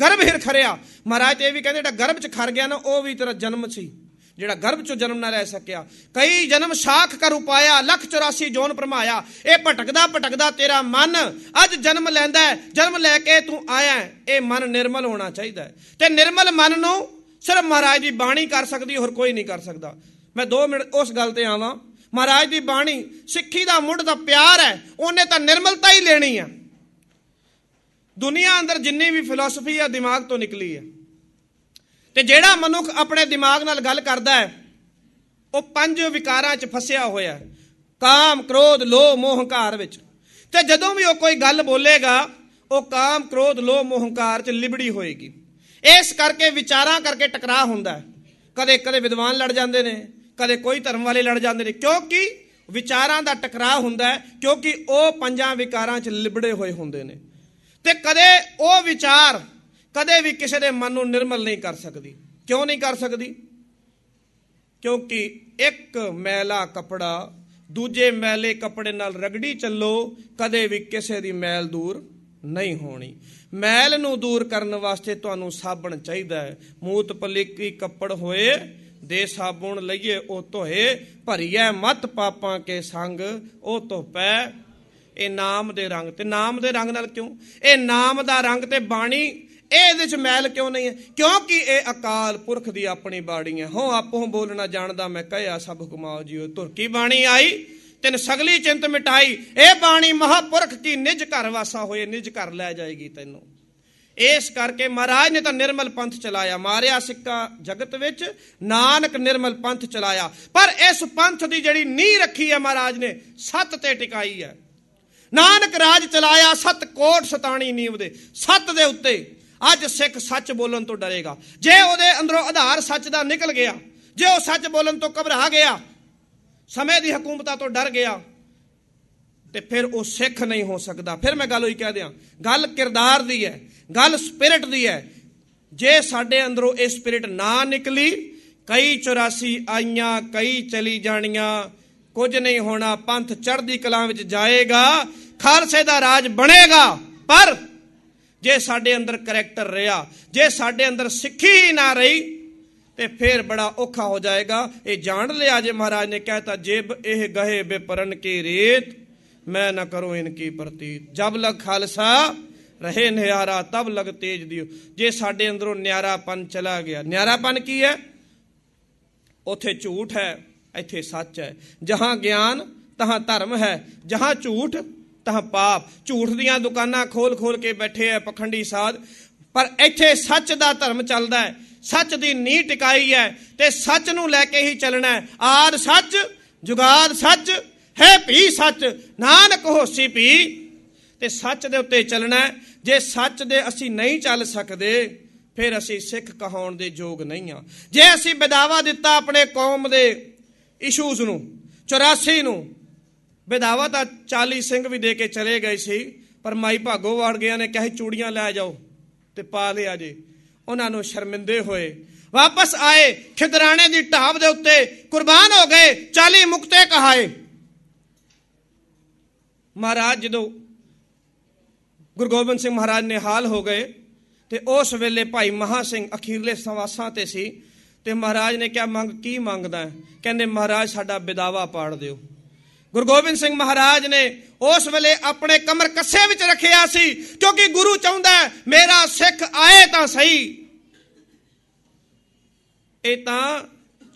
ਗਰਭ ਹਿਰ ਖਰਿਆ ਮਹਾਰਾਜ ਇਹ ਵੀ ਕਹਿੰਦੇ ਜਿਹੜਾ ਗਰਭ ਚ ਖਰ ਗਿਆ ਨਾ ਉਹ ਵੀ ਤੇਰਾ ਜਨਮ ਸੀ ਜਿਹੜਾ ਗਰਭ ਚੋਂ ਜਨਮ ਨਾ ਲੈ ਸਕਿਆ ਕਈ ਜਨਮ ਸਾਖ ਕਰ ਉਪਾਇਆ ਲੱਖ 84 ਜੋਨ ਪਰਮਾਇਆ ਇਹ ਭਟਕਦਾ ਭਟਕਦਾ ਤੇਰਾ ਮਨ ਅੱਜ ਜਨਮ ਲੈਂਦਾ ਜਨਮ ਲੈ ਕੇ ਤੂੰ ਆਇਆ ਇਹ ਮਨ ਨਿਰਮਲ ਹੋਣਾ ਚਾਹੀਦਾ ਤੇ ਨਿਰਮਲ ਮਨ ਨੂੰ ਸਿਰਫ ਮਹਾਰਾਜ ਦੀ ਬਾਣੀ ਕਰ ਸਕਦੀ ਹੋਰ ਕੋਈ ਨਹੀਂ ਕਰ ਸਕਦਾ ਮੈਂ 2 ਮਿੰਟ ਉਸ ਗੱਲ ਤੇ ਆਵਾਂ ਮਹਾਰਾਜ ਦੀ ਬਾਣੀ ਸਿੱਖੀ ਦਾ ਮੁੱਢ ਦਾ ਪਿਆਰ ਹੈ ਉਹਨੇ ਤਾਂ ਨਿਰਮਲਤਾ ਹੀ ਲੈਣੀ ਆ ਦੁਨੀਆ ਅੰਦਰ ਜਿੰਨੀ ਵੀ ਫਿਲਾਸਫੀ ਆ ਦਿਮਾਗ ਤੋਂ ਨਿਕਲੀ ਹੈ ਤੇ ਜਿਹੜਾ ਮਨੁੱਖ ਆਪਣੇ ਦਿਮਾਗ ਨਾਲ ਗੱਲ ਕਰਦਾ ਹੈ ਉਹ ਪੰਜ ਵਿਕਾਰਾਂ 'ਚ ਫਸਿਆ ਹੋਇਆ ਕਾਮ ਕ੍ਰੋਧ ਲੋਭ ਮੋਹ ਹੰਕਾਰ ਵਿੱਚ ਤੇ ਜਦੋਂ ਵੀ ਉਹ ਕੋਈ ਗੱਲ ਬੋਲੇਗਾ ਉਹ ਕਾਮ ਕ੍ਰੋਧ ਲੋਭ ਮੋਹ ਹੰਕਾਰ 'ਚ ਲਿਬੜੀ ਹੋਏਗੀ ਇਸ ਕਰਕੇ ਵਿਚਾਰਾਂ ਕਰਕੇ ਟਕਰਾਅ ਹੁੰਦਾ ਹੈ ਕਦੇ ਕਦੇ ਵਿਦਵਾਨ ਲੜ ਜਾਂਦੇ ਨੇ ਕਦੇ ਕੋਈ ਧਰਮ ਵਾਲੇ ਲੜ ਜਾਂਦੇ ਨੇ ਕਿਉਂਕਿ ਵਿਚਾਰਾਂ ਦਾ ਟਕਰਾਅ ਹੁੰਦਾ ਹੈ ਕਿਉਂਕਿ ਉਹ ਪੰਜਾਂ ਵਿਕਾਰਾਂ 'ਚ ਲਿਬੜੇ ਹੋਏ ਹੁੰਦੇ ਨੇ ਤੇ ਕਦੇ ਉਹ ਵਿਚਾਰ ਕਦੇ ਵੀ ਕਿਸੇ ਦੇ ਮਨ ਨੂੰ ਨਿਰਮਲ ਨਹੀਂ ਕਰ ਸਕਦੀ ਕਿਉਂ ਨਹੀਂ ਕਰ ਸਕਦੀ ਕਿਉਂਕਿ ਇੱਕ ਮੈਲਾ ਕਪੜਾ ਦੂਜੇ ਮੈਲੇ ਕਪੜੇ ਨਾਲ ਰਗੜੀ ਚੱਲੋ ਕਦੇ ਵੀ ਕਿਸੇ ਦੀ ਮੈਲ ਦੂਰ ਨਹੀਂ ਹੋਣੀ ਮੈਲ ਨੂੰ ਦੂਰ ਕਰਨ ਵਾਸਤੇ ਤੁਹਾਨੂੰ ਸਾਬਣ ਚਾਹੀਦਾ ਹੈ ਮੂਤ ਪਲੀਕੀ ਕੱਪੜ ਹੋਏ ਦੇ ਸਾਬੂਣ ਲਈਏ ਉਹ ਧੋਏ ਭਰੀਐ ਮਤ ਪਾਪਾਂ ਕੇ ਸੰਗ ਉਹ ਧੋਪੈ ਇਹ ਨਾਮ ਦੇ ਰੰਗ ਤੇ ਨਾਮ ਦੇ ਰੰਗ ਨਾਲ ਕਿਉਂ ਇਹ ਨਾਮ ਦਾ ਰੰਗ ਤੇ ਬਾਣੀ ਇਹ ਇਹਦੇ ਚ ਮੈਲ ਕਿਉਂ ਨਹੀਂ ਹੈ ਕਿਉਂਕਿ ਇਹ ਅਕਾਲ ਪੁਰਖ ਦੀ ਆਪਣੀ ਬਾਣੀ ਹੈ ਹੋ ਆਪੋ ਬੋਲਣਾ ਜਾਣਦਾ ਮੈਂ ਕਹਿਆ ਸਭ ਹੁਕਮਾਉ ਜੀਓ ਕੀ ਬਾਣੀ ਆਈ ਤਿੰਨ ਸਗਲੀ ਚਿੰਤ ਮਿਟਾਈ ਇਹ ਬਾਣੀ ਮਹਾਪੁਰਖ ਕੀ ਨਿਜ ਘਰ ਵਾਸਾ ਹੋਏ ਨਿਜ ਘਰ ਲੈ ਜਾਏਗੀ ਤੈਨੂੰ ਇਸ ਕਰਕੇ ਮਹਾਰਾਜ ਨੇ ਤਾਂ ਨਿਰਮਲ ਪੰਥ ਚਲਾਇਆ ਮਾਰਿਆ ਸਿੱਕਾ ਜਗਤ ਵਿੱਚ ਨਾਨਕ ਨਿਰਮਲ ਪੰਥ ਚਲਾਇਆ ਪਰ ਇਸ ਪੰਥ ਦੀ ਜਿਹੜੀ ਨੀਂਹ ਰੱਖੀ ਹੈ ਮਹਾਰਾਜ ਨੇ ਸੱਤ ਤੇ ਟਿਕਾਈ ਹੈ ਨਾਨਕ ਰਾਜ ਚਲਾਇਆ ਸੱਤ ਕੋਟ ਸਤਾਣੀ ਨੀਵ ਦੇ ਸੱਤ ਦੇ ਉੱਤੇ ਅੱਜ ਸਿੱਖ ਸੱਚ ਬੋਲਣ ਤੋਂ ਡਰੇਗਾ ਜੇ ਉਹਦੇ ਅੰਦਰੋਂ ਆਧਾਰ ਸੱਚ ਦਾ ਨਿਕਲ ਗਿਆ ਜੇ ਉਹ ਸੱਚ ਬੋਲਣ ਤੋਂ ਘਬਰਾ ਗਿਆ ਸਮੇਂ ਦੀ ਹਕੂਮਤਾਂ ਤੋਂ ਡਰ ਗਿਆ ਤੇ ਫਿਰ ਉਹ ਸਿੱਖ ਨਹੀਂ ਹੋ ਸਕਦਾ ਫਿਰ ਮੈਂ ਗੱਲ ਹੋਈ ਕਹਿ ਦਿਆਂ ਗੱਲ ਕਿਰਦਾਰ ਦੀ ਹੈ ਗੱਲ ਸਪਿਰਿਟ ਦੀ ਹੈ ਜੇ ਸਾਡੇ ਅੰਦਰੋਂ ਇਹ ਸਪਿਰਿਟ ਨਾ ਨਿਕਲੀ ਕਈ 84 ਆਈਆਂ ਕਈ ਚਲੀ ਜਾਣੀਆਂ ਕੁਝ ਨਹੀਂ ਹੋਣਾ ਪੰਥ ਚੜ੍ਹਦੀ ਕਲਾ ਵਿੱਚ ਜਾਏਗਾ ਖਾਲਸੇ ਦਾ ਰਾਜ ਬਣੇਗਾ ਪਰ ਜੇ ਸਾਡੇ ਅੰਦਰ ਕੈਰੈਕਟਰ ਰਿਹਾ ਜੇ ਸਾਡੇ ਅੰਦਰ ਸਿੱਖੀ ਨਾ ਰਹੀ ਤੇ ਫੇਰ ਬੜਾ ਔਖਾ ਹੋ ਜਾਏਗਾ ਇਹ ਜਾਣ ਲਿਆ ਜੇ ਮਹਾਰਾਜ ਨੇ ਕਹਿਤਾ ਜੇਬ ਇਹ ਗਹੇ ਬੇਪਰਨ ਕੀ ਰੀਤ ਮੈਂ ਨਾ ਕਰੂੰ ਕੀ ਪ੍ਰਤੀਤ ਜਬ ਲਗ ਖਾਲਸਾ ਰਹੇ ਨਿਆਰਾ ਤਬ ਲਗ ਤੇਜ ਦਿਓ ਜੇ ਸਾਡੇ ਅੰਦਰੋਂ ਨਿਆਰਾਪਨ ਚਲਾ ਗਿਆ ਨਿਆਰਾਪਨ ਕੀ ਹੈ ਉਥੇ ਝੂਠ ਹੈ ਇੱਥੇ ਸੱਚ ਹੈ ਜਹਾਂ ਗਿਆਨ ਤਹਾਂ ਧਰਮ ਹੈ ਜਹਾਂ ਝੂਠ ਤਹਾਂ ਪਾਪ ਝੂਠ ਦੀਆਂ ਦੁਕਾਨਾਂ ਖੋਲ ਖੋਲ ਕੇ ਬੈਠੇ ਐ ਪਖੰਡੀ ਸਾਧ ਪਰ ਇੱਥੇ ਸੱਚ ਦਾ ਧਰਮ ਚੱਲਦਾ ਹੈ ਸੱਚ ਦੀ ਨੀਂਹ ਟਿਕਾਈ ਹੈ ਤੇ ਸੱਚ ਨੂੰ ਲੈ ਕੇ ਹੀ ਚੱਲਣਾ ਹੈ ਆਦ ਸੱਚ ਜੁਗਾਦ ਸੱਚ ਹੈ ਭੀ ਸੱਚ ਨਾਨਕ ਹੋਸੀ ਭੀ ਤੇ ਸੱਚ ਦੇ ਉੱਤੇ ਚੱਲਣਾ ਜੇ ਸੱਚ ਦੇ ਅਸੀਂ ਨਹੀਂ ਚੱਲ ਸਕਦੇ ਫਿਰ ਅਸੀਂ ਸਿੱਖ ਕਹਾਉਣ ਦੇ ਯੋਗ ਨਹੀਂ ਆ ਜੇ ਅਸੀਂ ਵਿਦਾਵਾ ਦਿੱਤਾ ਆਪਣੇ ਕੌਮ ਦੇ ਇਸ਼ੂਜ਼ ਨੂੰ 84 ਨੂੰ ਵਿਦਾਵਾ ਤਾਂ 40 ਸਿੰਘ ਵੀ ਦੇ ਕੇ ਚਲੇ ਗਏ ਸੀ ਪਰ ਮਾਈ ਭਾਗੋ ਵੜ ਗਿਆ ਨੇ ਕਹੇ ਚੂੜੀਆਂ ਲੈ ਜਾਓ ਤੇ ਪਾ ਲਿਆ ਜੇ ਉਹਨਾਂ ਨੂੰ ਸ਼ਰਮਿੰਦੇ ਹੋਏ ਵਾਪਸ ਆਏ ਖਿਦਰਾਣੇ ਦੀ ਢਾਬ ਦੇ ਉੱਤੇ ਕੁਰਬਾਨ ਹੋ ਗਏ 40 ਮੁਕਤੇ ਕਹਾਏ ਮਹਾਰਾਜ ਜਦੋਂ ਗੁਰੂ ਗੋਬਿੰਦ ਸਿੰਘ ਮਹਾਰਾਜ ਨੇ ਹਾਲ ਹੋ ਗਏ ਤੇ ਉਸ ਵੇਲੇ ਭਾਈ ਮਹਾ ਸਿੰਘ ਅਖੀਰਲੇ ਸਵਾਸਾਂ ਤੇ ਸੀ ਤੇ ਮਹਾਰਾਜ ਨੇ ਕਿਹਾ ਮੰਗ ਕੀ ਮੰਗਦਾ ਕਹਿੰਦੇ ਮਹਾਰਾਜ ਸਾਡਾ ਬਿਦਾਵਾ ਪਾੜ ਦਿਓ ਗੁਰੂ ਗੋਬਿੰਦ ਸਿੰਘ ਮਹਾਰਾਜ ਨੇ ਉਸ ਵੇਲੇ ਆਪਣੇ ਕਮਰ ਕੱਸੇ ਵਿੱਚ ਰੱਖਿਆ ਸੀ ਕਿਉਂਕਿ ਗੁਰੂ ਚਾਹੁੰਦਾ ਮੇਰਾ ਸਿੱਖ ਆਏ ਤਾਂ ਸਹੀ ਇਹ ਤਾਂ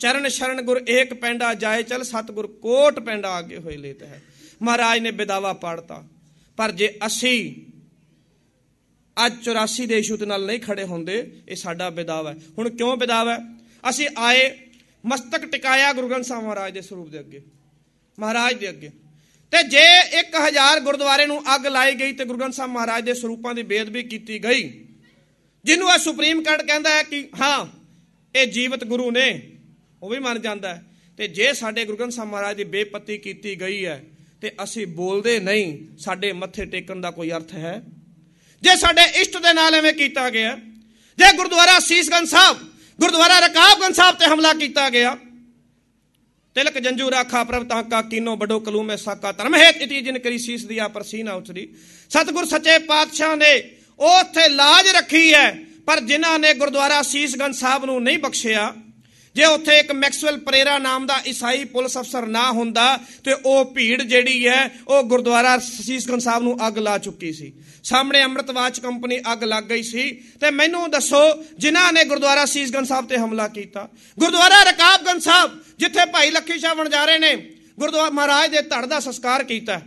ਚਰਨ ਸ਼ਰਨ ਗੁਰ ਏਕ ਪੈਂਡਾ ਜਾਏ ਚਲ ਸਤਗੁਰ ਕੋਟ ਪੈਂਡਾ ਆਗੇ ਹੋਏ ਲੇਤ ਹੈ ਮਹਾਰਾਜ ਨੇ ਬਿਦਾਵਾ ਪਾੜਤਾ ਪਰ ਜੇ ਅਸੀਂ ਅੱਜ 84 ਦੇਸ਼ ਉਤ ਨਾਲ ਨਹੀਂ ਖੜੇ ਹੁੰਦੇ ਇਹ ਸਾਡਾ ਬੇਦਾਵਾ ਹੈ ਹੁਣ ਕਿਉਂ ਬੇਦਾਵਾ ਹੈ ਅਸੀਂ ਆਏ ਮਸਤਕ ਟਿਕਾਇਆ ਗੁਰੂ ਗ੍ਰੰਥ ਸਾਹਿਬ ਮਹਾਰਾਜ ਦੇ ਸਰੂਪ ਦੇ ਅੱਗੇ ਮਹਾਰਾਜ ਦੇ ਅੱਗੇ ਤੇ ਜੇ 1000 ਗੁਰਦੁਆਰੇ ਨੂੰ ਅੱਗ ਲਾਈ ਗਈ ਤੇ ਗੁਰੂ ਗ੍ਰੰਥ ਸਾਹਿਬ ਮਹਾਰਾਜ ਦੇ ਸਰੂਪਾਂ ਦੀ ਬੇਅਦਬੀ ਕੀਤੀ ਗਈ ਜਿਹਨੂੰ ਆ ਸੁਪਰੀਮ ਕੋਰਟ ਕਹਿੰਦਾ ਹੈ ਕਿ ਹਾਂ ਇਹ ਜੀਵਤ ਗੁਰੂ ਨੇ ਉਹ ਵੀ ਮੰਨ ਜਾਂਦਾ ਹੈ ਤੇ ਜੇ ਸਾਡੇ ਗੁਰੂ ਗ੍ਰੰਥ ਸਾਹਿਬ ਮਹਾਰਾਜ ਦੀ ਬੇਪਤੀ ਕੀਤੀ ਗਈ ਹੈ ਤੇ ਅਸੀਂ ਬੋਲਦੇ ਨਹੀਂ ਸਾਡੇ ਮੱਥੇ ਟੇਕਣ ਦਾ ਕੋਈ ਅਰਥ ਹੈ ਜੇ ਸਾਡੇ ਇਸ਼ਟ ਦੇ ਨਾਲ ਐਵੇਂ ਕੀਤਾ ਗਿਆ ਜੇ ਗੁਰਦੁਆਰਾ ਸੀਸਗੰਜ ਸਾਹਿਬ ਗੁਰਦੁਆਰਾ ਰਕਾਬਗੰਜ ਸਾਹਿਬ ਤੇ ਹਮਲਾ ਕੀਤਾ ਗਿਆ ਤਿਲਕ ਜੰਜੂ ਰਾਖਾ ਪ੍ਰਭ ਤਾਂ ਕਾ ਕੀਨੋ ਬਡੋ ਮੈਂ ਸਾਕਾ ਧਰਮ ਹੈ ਇਤੀ ਜਿਨ ਕਰੀ ਸੀਸ ਦੀ ਆਪਰ ਸੀਨਾ ਉਚਰੀ ਸਤਗੁਰ ਸੱਚੇ ਪਾਤਸ਼ਾਹ ਨੇ ਉਥੇ ਲਾਜ ਰੱਖੀ ਹੈ ਪਰ ਜਿਨ੍ਹਾਂ ਨੇ ਗੁਰਦੁਆਰਾ ਸੀਸਗੰਜ ਸਾਹਿਬ ਨੂੰ ਨਹੀਂ ਬਖਸ਼ਿਆ ਜੇ ਉੱਥੇ ਇੱਕ ਮੈਕਸਵੈਲ ਪ੍ਰੇਰਾ ਨਾਮ ਦਾ ਈਸਾਈ ਪੁਲਿਸ ਅਫਸਰ ਨਾ ਹੁੰਦਾ ਤੇ ਉਹ ਭੀੜ ਜਿਹੜੀ ਹੈ ਉਹ ਗੁਰਦੁਆਰਾ ਸੀਸਗੰਜ ਸਾਹਿਬ ਨੂੰ ਅੱਗ ਲਾ ਚੁੱਕੀ ਸੀ ਸਾਹਮਣੇ ਅੰਮ੍ਰਿਤਵਾਚ ਕੰਪਨੀ ਅੱਗ ਲੱਗ ਗਈ ਸੀ ਤੇ ਮੈਨੂੰ ਦੱਸੋ ਜਿਨ੍ਹਾਂ ਨੇ ਗੁਰਦੁਆਰਾ ਸੀਸਗੰਨ ਸਾਹਿਬ ਤੇ ਹਮਲਾ ਕੀਤਾ ਗੁਰਦੁਆਰਾ ਰਕਾਬਗੰਨ ਸਾਹਿਬ ਜਿੱਥੇ ਭਾਈ ਲੱਖੀ ਸ਼ਾਹ ਵਣਜਾਰੇ ਨੇ ਗੁਰਦੁਆਰਾ ਮਹਾਰਾਜ ਦੇ ਧੜ ਦਾ ਸੰਸਕਾਰ ਕੀਤਾ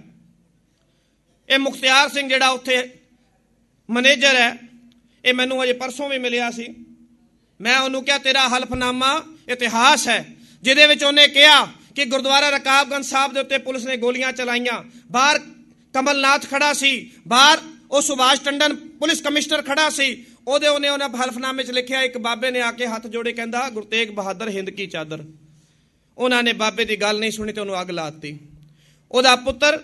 ਇਹ ਮੁਖਤਿਆਰ ਸਿੰਘ ਜਿਹੜਾ ਉੱਥੇ ਮੈਨੇਜਰ ਹੈ ਇਹ ਮੈਨੂੰ ਅਜੇ ਪਰਸੋਂ ਵੀ ਮਿਲਿਆ ਸੀ ਮੈਂ ਉਹਨੂੰ ਕਿਹਾ ਤੇਰਾ ਹਲਫਨਾਮਾ ਇਤਿਹਾਸ ਹੈ ਜਿਹਦੇ ਵਿੱਚ ਉਹਨੇ ਕਿਹਾ ਕਿ ਗੁਰਦੁਆਰਾ ਰਕਾਬਗੰਨ ਸਾਹਿਬ ਦੇ ਉੱਤੇ ਪੁਲਿਸ ਨੇ ਗੋਲੀਆਂ ਚਲਾਈਆਂ ਬਾਹਰ ਕਮਲਨਾਥ ਖੜਾ ਸੀ ਬਾਹਰ ਉਹ ਸੁਭਾਸ਼ ਟੰਡਨ ਪੁਲਿਸ ਕਮਿਸ਼ਨਰ ਖੜਾ ਸੀ ਉਹਦੇ ਉਹਨੇ ਉਹਨਾਂ ਹਲਫਨਾਮੇ 'ਚ ਲਿਖਿਆ ਇੱਕ ਬਾਬੇ ਨੇ ਆ ਕੇ ਹੱਥ ਜੋੜੇ ਕਹਿੰਦਾ ਗੁਰਤੇਗ ਬਹਾਦਰ ਹਿੰਦ ਕੀ ਚਾਦਰ ਉਹਨਾਂ ਨੇ ਬਾਬੇ ਦੀ ਗੱਲ ਨਹੀਂ ਸੁਣੀ ਤੇ ਉਹਨੂੰ ਅੱਗ ਲਾਤੀ ਉਹਦਾ ਪੁੱਤਰ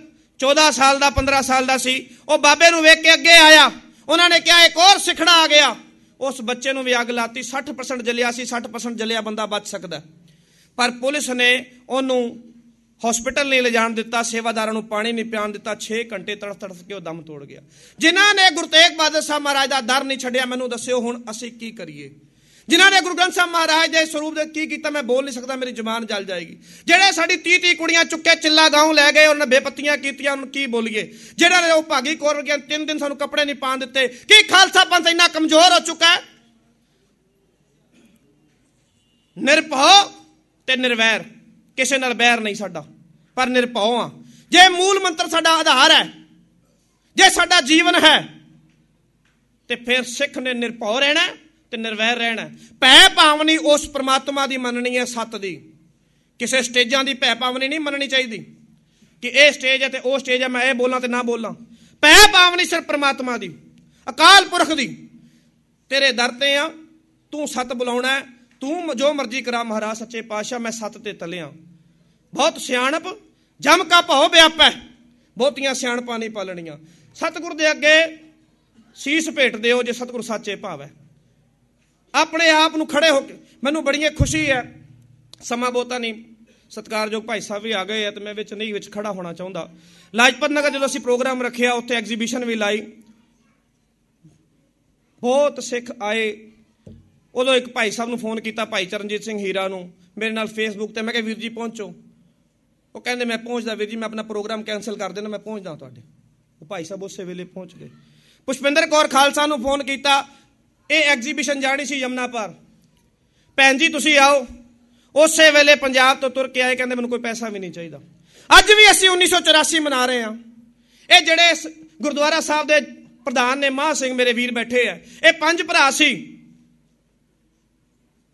14 ਸਾਲ ਦਾ 15 ਸਾਲ ਦਾ ਸੀ ਉਹ ਬਾਬੇ ਨੂੰ ਵੇਖ ਕੇ ਅੱਗੇ ਆਇਆ ਉਹਨਾਂ ਨੇ ਕਿਹਾ ਇੱਕ ਹੋਰ ਸਿੱਖਣਾ ਆ ਗਿਆ ਉਸ ਬੱਚੇ ਨੂੰ ਵੀ ਅੱਗ ਲਾਤੀ 60% ਜਲਿਆ ਸੀ 60% ਜਲਿਆ ਬੰਦਾ ਬਚ ਸਕਦਾ ਪਰ ਪੁਲਿਸ ਨੇ ਉਹਨੂੰ ਹਸਪੀਟਲ ਨਹੀਂ ਜਾਣ ਦਿੱਤਾ ਸੇਵਾਦਾਰਾਂ ਨੂੰ ਪਾਣੀ ਨਹੀਂ ਪਿਆਣ ਦਿੱਤਾ 6 ਘੰਟੇ ਤੜਫ ਤੜਫ ਕੇ ਉਹ ਦਮ ਤੋੜ ਗਿਆ ਜਿਨ੍ਹਾਂ ਨੇ ਗੁਰੂ ਤੇਗ ਬਹਾਦਰ ਸਾਹਿਬ ਮਹਾਰਾਜ ਦਾ ਦਰ ਨਹੀਂ ਛੱਡਿਆ ਮੈਨੂੰ ਦੱਸਿਓ ਹੁਣ ਅਸੀਂ ਕੀ ਕਰੀਏ ਜਿਨ੍ਹਾਂ ਨੇ ਗੁਰੂ ਗ੍ਰੰਥ ਸਾਹਿਬ ਮਹਾਰਾਜ ਦੇ ਸਰੂਪ ਦੇ ਕੀ ਕੀਤਾ ਮੈਂ ਬੋਲ ਨਹੀਂ ਸਕਦਾ ਮੇਰੀ ਜ਼ੁਬਾਨ ਜਲ ਜਾਏਗੀ ਜਿਹੜੇ ਸਾਡੀ 30 30 ਕੁੜੀਆਂ ਚੁੱਕੇ ਚਿੱਲਾ ਗਾਉਂ ਲੈ ਗਏ ਉਹਨਾਂ ਬੇਪੱਤੀਆਂ ਕੀਤੀਆਂ ਉਹਨਾਂ ਕੀ ਬੋਲੀਏ ਜਿਹੜਾ ਉਹ ਭਾਗੀ ਕੋਰ ਗਿਆ ਤਿੰਨ ਦਿਨ ਸਾਨੂੰ ਕੱਪੜੇ ਨਹੀਂ ਪਾਣ ਦਿੱਤੇ ਕੀ ਖਾਲਸਾ ਪੰਥ ਇੰਨਾ ਕਮਜ਼ੋਰ ਹੋ ਚੁੱਕਾ ਹੈ ਨਿਰਭਉ ਤੇ ਨਿਰਵੈਰ ਕਿਸੇ ਨਾਲ ਬੈਰ ਨਹੀਂ ਸਾਡਾ ਪਰ ਨਿਰਭਉ ਆ ਜੇ ਮੂਲ ਮੰਤਰ ਸਾਡਾ ਆਧਾਰ ਹੈ ਜੇ ਸਾਡਾ ਜੀਵਨ ਹੈ ਤੇ ਫਿਰ ਸਿੱਖ ਨੇ ਨਿਰਭਉ ਰਹਿਣਾ ਤੇ ਨਿਰਵੈਰ ਰਹਿਣਾ ਭੈ ਭਾਵਨੀ ਉਸ ਪ੍ਰਮਾਤਮਾ ਦੀ ਮੰਨਣੀ ਹੈ ਸੱਤ ਦੀ ਕਿਸੇ ਸਟੇਜਾਂ ਦੀ ਭੈ ਭਾਵਨੀ ਨਹੀਂ ਮੰਨਣੀ ਚਾਹੀਦੀ ਕਿ ਇਹ ਸਟੇਜ ਹੈ ਤੇ ਉਹ ਸਟੇਜ ਹੈ ਮੈਂ ਇਹ ਬੋਲਾਂ ਤੇ ਨਾ ਬੋਲਾਂ ਭੈ ਭਾਵਨੀ ਸਿਰ ਪ੍ਰਮਾਤਮਾ ਦੀ ਅਕਾਲ ਪੁਰਖ ਦੀ ਤੇਰੇ ਦਰ ਤੇ ਆ ਤੂੰ ਸਤ ਬੁਲਾਉਣਾ ਤੂੰ ਜੋ ਮਰਜ਼ੀ ਕਰਾ ਮਹਾਰਾਜ ਸੱਚੇ ਪਾਤਸ਼ਾਹ ਮੈਂ ਸਤ ਤੇ ਤਲਿਆ ਬਹੁਤ ਸਿਆਣਪ ਜਮ ਕਾ ਭਉ ਵਿਆਪੈ ਬਹੁਤੀਆਂ ਸਿਆਣਪਾਂ ਨਹੀਂ ਪਾਲਣੀਆਂ ਸਤਿਗੁਰ ਦੇ ਅੱਗੇ ਸੀਸ ਭੇਟ ਦਿਓ ਜੇ ਸਤਿਗੁਰ ਸੱਚੇ ਭਾਵੈ ਆਪਣੇ ਆਪ ਨੂੰ ਖੜੇ ਹੋ ਕੇ ਮੈਨੂੰ ਬੜੀ ਖੁਸ਼ੀ ਹੈ ਸਮਾਂ ਬੋਤਾ ਨਹੀਂ ਸਤਕਾਰਯੋਗ ਭਾਈ ਸਾਹਿਬ ਵੀ ਆ ਗਏ ਆ ਤੇ ਮੈਂ ਵਿੱਚ ਨਹੀਂ ਵਿੱਚ ਖੜਾ ਹੋਣਾ ਚਾਹੁੰਦਾ ਲਾਜਪਤ ਨਗਰ ਜਦੋਂ ਅਸੀਂ ਪ੍ਰੋਗਰਾਮ ਰੱਖਿਆ ਉੱਥੇ ਐਗਜ਼ੀਬਿਸ਼ਨ ਵੀ ਲਾਈ ਬਹੁਤ ਸਿੱਖ ਆਏ ਉਦੋਂ ਇੱਕ ਭਾਈ ਸਾਹਿਬ ਨੂੰ ਫੋਨ ਕੀਤਾ ਭਾਈ ਚਰਨਜੀਤ ਸਿੰਘ ਹੀਰਾ ਨੂੰ ਮੇਰੇ ਨਾਲ ਫੇਸਬੁੱਕ ਤੇ ਮੈਂ ਕਿਹਾ ਵੀਰ ਜੀ ਪਹੁੰਚੋ ਉਹ ਕਹਿੰਦੇ ਮੈਂ ਪਹੁੰਚਦਾ ਵੀਰ ਜੀ ਮੈਂ ਆਪਣਾ ਪ੍ਰੋਗਰਾਮ ਕੈਨਸਲ ਕਰ ਦੇਣਾ ਮੈਂ ਪਹੁੰਚਦਾ ਤੁਹਾਡੇ ਉਹ ਭਾਈ ਸਾਹਿਬ ਉਸੇ ਵੇਲੇ ਪਹੁੰਚ ਗਏ ਪੁਸ਼ਪਿੰਦਰ ਕੌਰ ਖਾਲਸਾ ਨੂੰ ਫੋਨ ਕੀਤਾ ਇਹ ਐਗਜ਼ੀਬਿਸ਼ਨ ਜਾਣੀ ਸੀ ਯਮਨਾ ਪਰ ਭੈਣ ਜੀ ਤੁਸੀਂ ਆਓ ਉਸੇ ਵੇਲੇ ਪੰਜਾਬ ਤੋਂ ਤੁਰ ਕੇ ਆਏ ਕਹਿੰਦੇ ਮੈਨੂੰ ਕੋਈ ਪੈਸਾ ਵੀ ਨਹੀਂ ਚਾਹੀਦਾ ਅੱਜ ਵੀ ਅਸੀਂ 1984 ਮਨਾ ਰਹੇ ਹਾਂ ਇਹ ਜਿਹੜੇ ਗੁਰਦੁਆਰਾ ਸਾਹਿਬ ਦੇ ਪ੍ਰਧਾਨ ਨੇ ਮਾਹ ਸਿੰਘ ਮੇਰੇ ਵੀਰ ਬੈਠੇ ਆ ਇਹ ਪੰਜ ਭਰਾ ਸੀ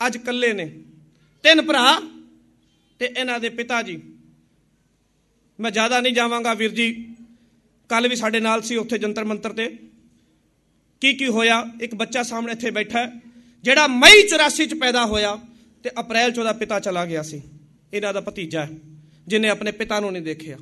ਅੱਜ ਇਕੱਲੇ ਨੇ ਤਿੰਨ ਭਰਾ ਤੇ ਇਹਨਾਂ ਦੇ ਪਿਤਾ ਜੀ ਮੈਂ ਜ਼ਿਆਦਾ ਨਹੀਂ ਜਾਵਾਂਗਾ ਵੀਰ ਜੀ ਕੱਲ ਵੀ ਸਾਡੇ ਨਾਲ ਸੀ ਉੱਥੇ ਜੰਤਰ ਮੰਤਰ ਤੇ ਕੀ ਕੀ ਹੋਇਆ ਇੱਕ ਬੱਚਾ ਸਾਹਮਣੇ ਇੱਥੇ ਬੈਠਾ ਜਿਹੜਾ ਮਈ 84 ਚ ਪੈਦਾ ਹੋਇਆ ਤੇ ਅਪ੍ਰੈਲ ਚ ਉਹਦਾ ਪਿਤਾ ਚਲਾ ਗਿਆ ਸੀ ਇਹਨਾਂ ਦਾ ਭਤੀਜਾ ਜਿਹਨੇ ਆਪਣੇ ਪਿਤਾ ਨੂੰ ਨਹੀਂ ਦੇਖਿਆ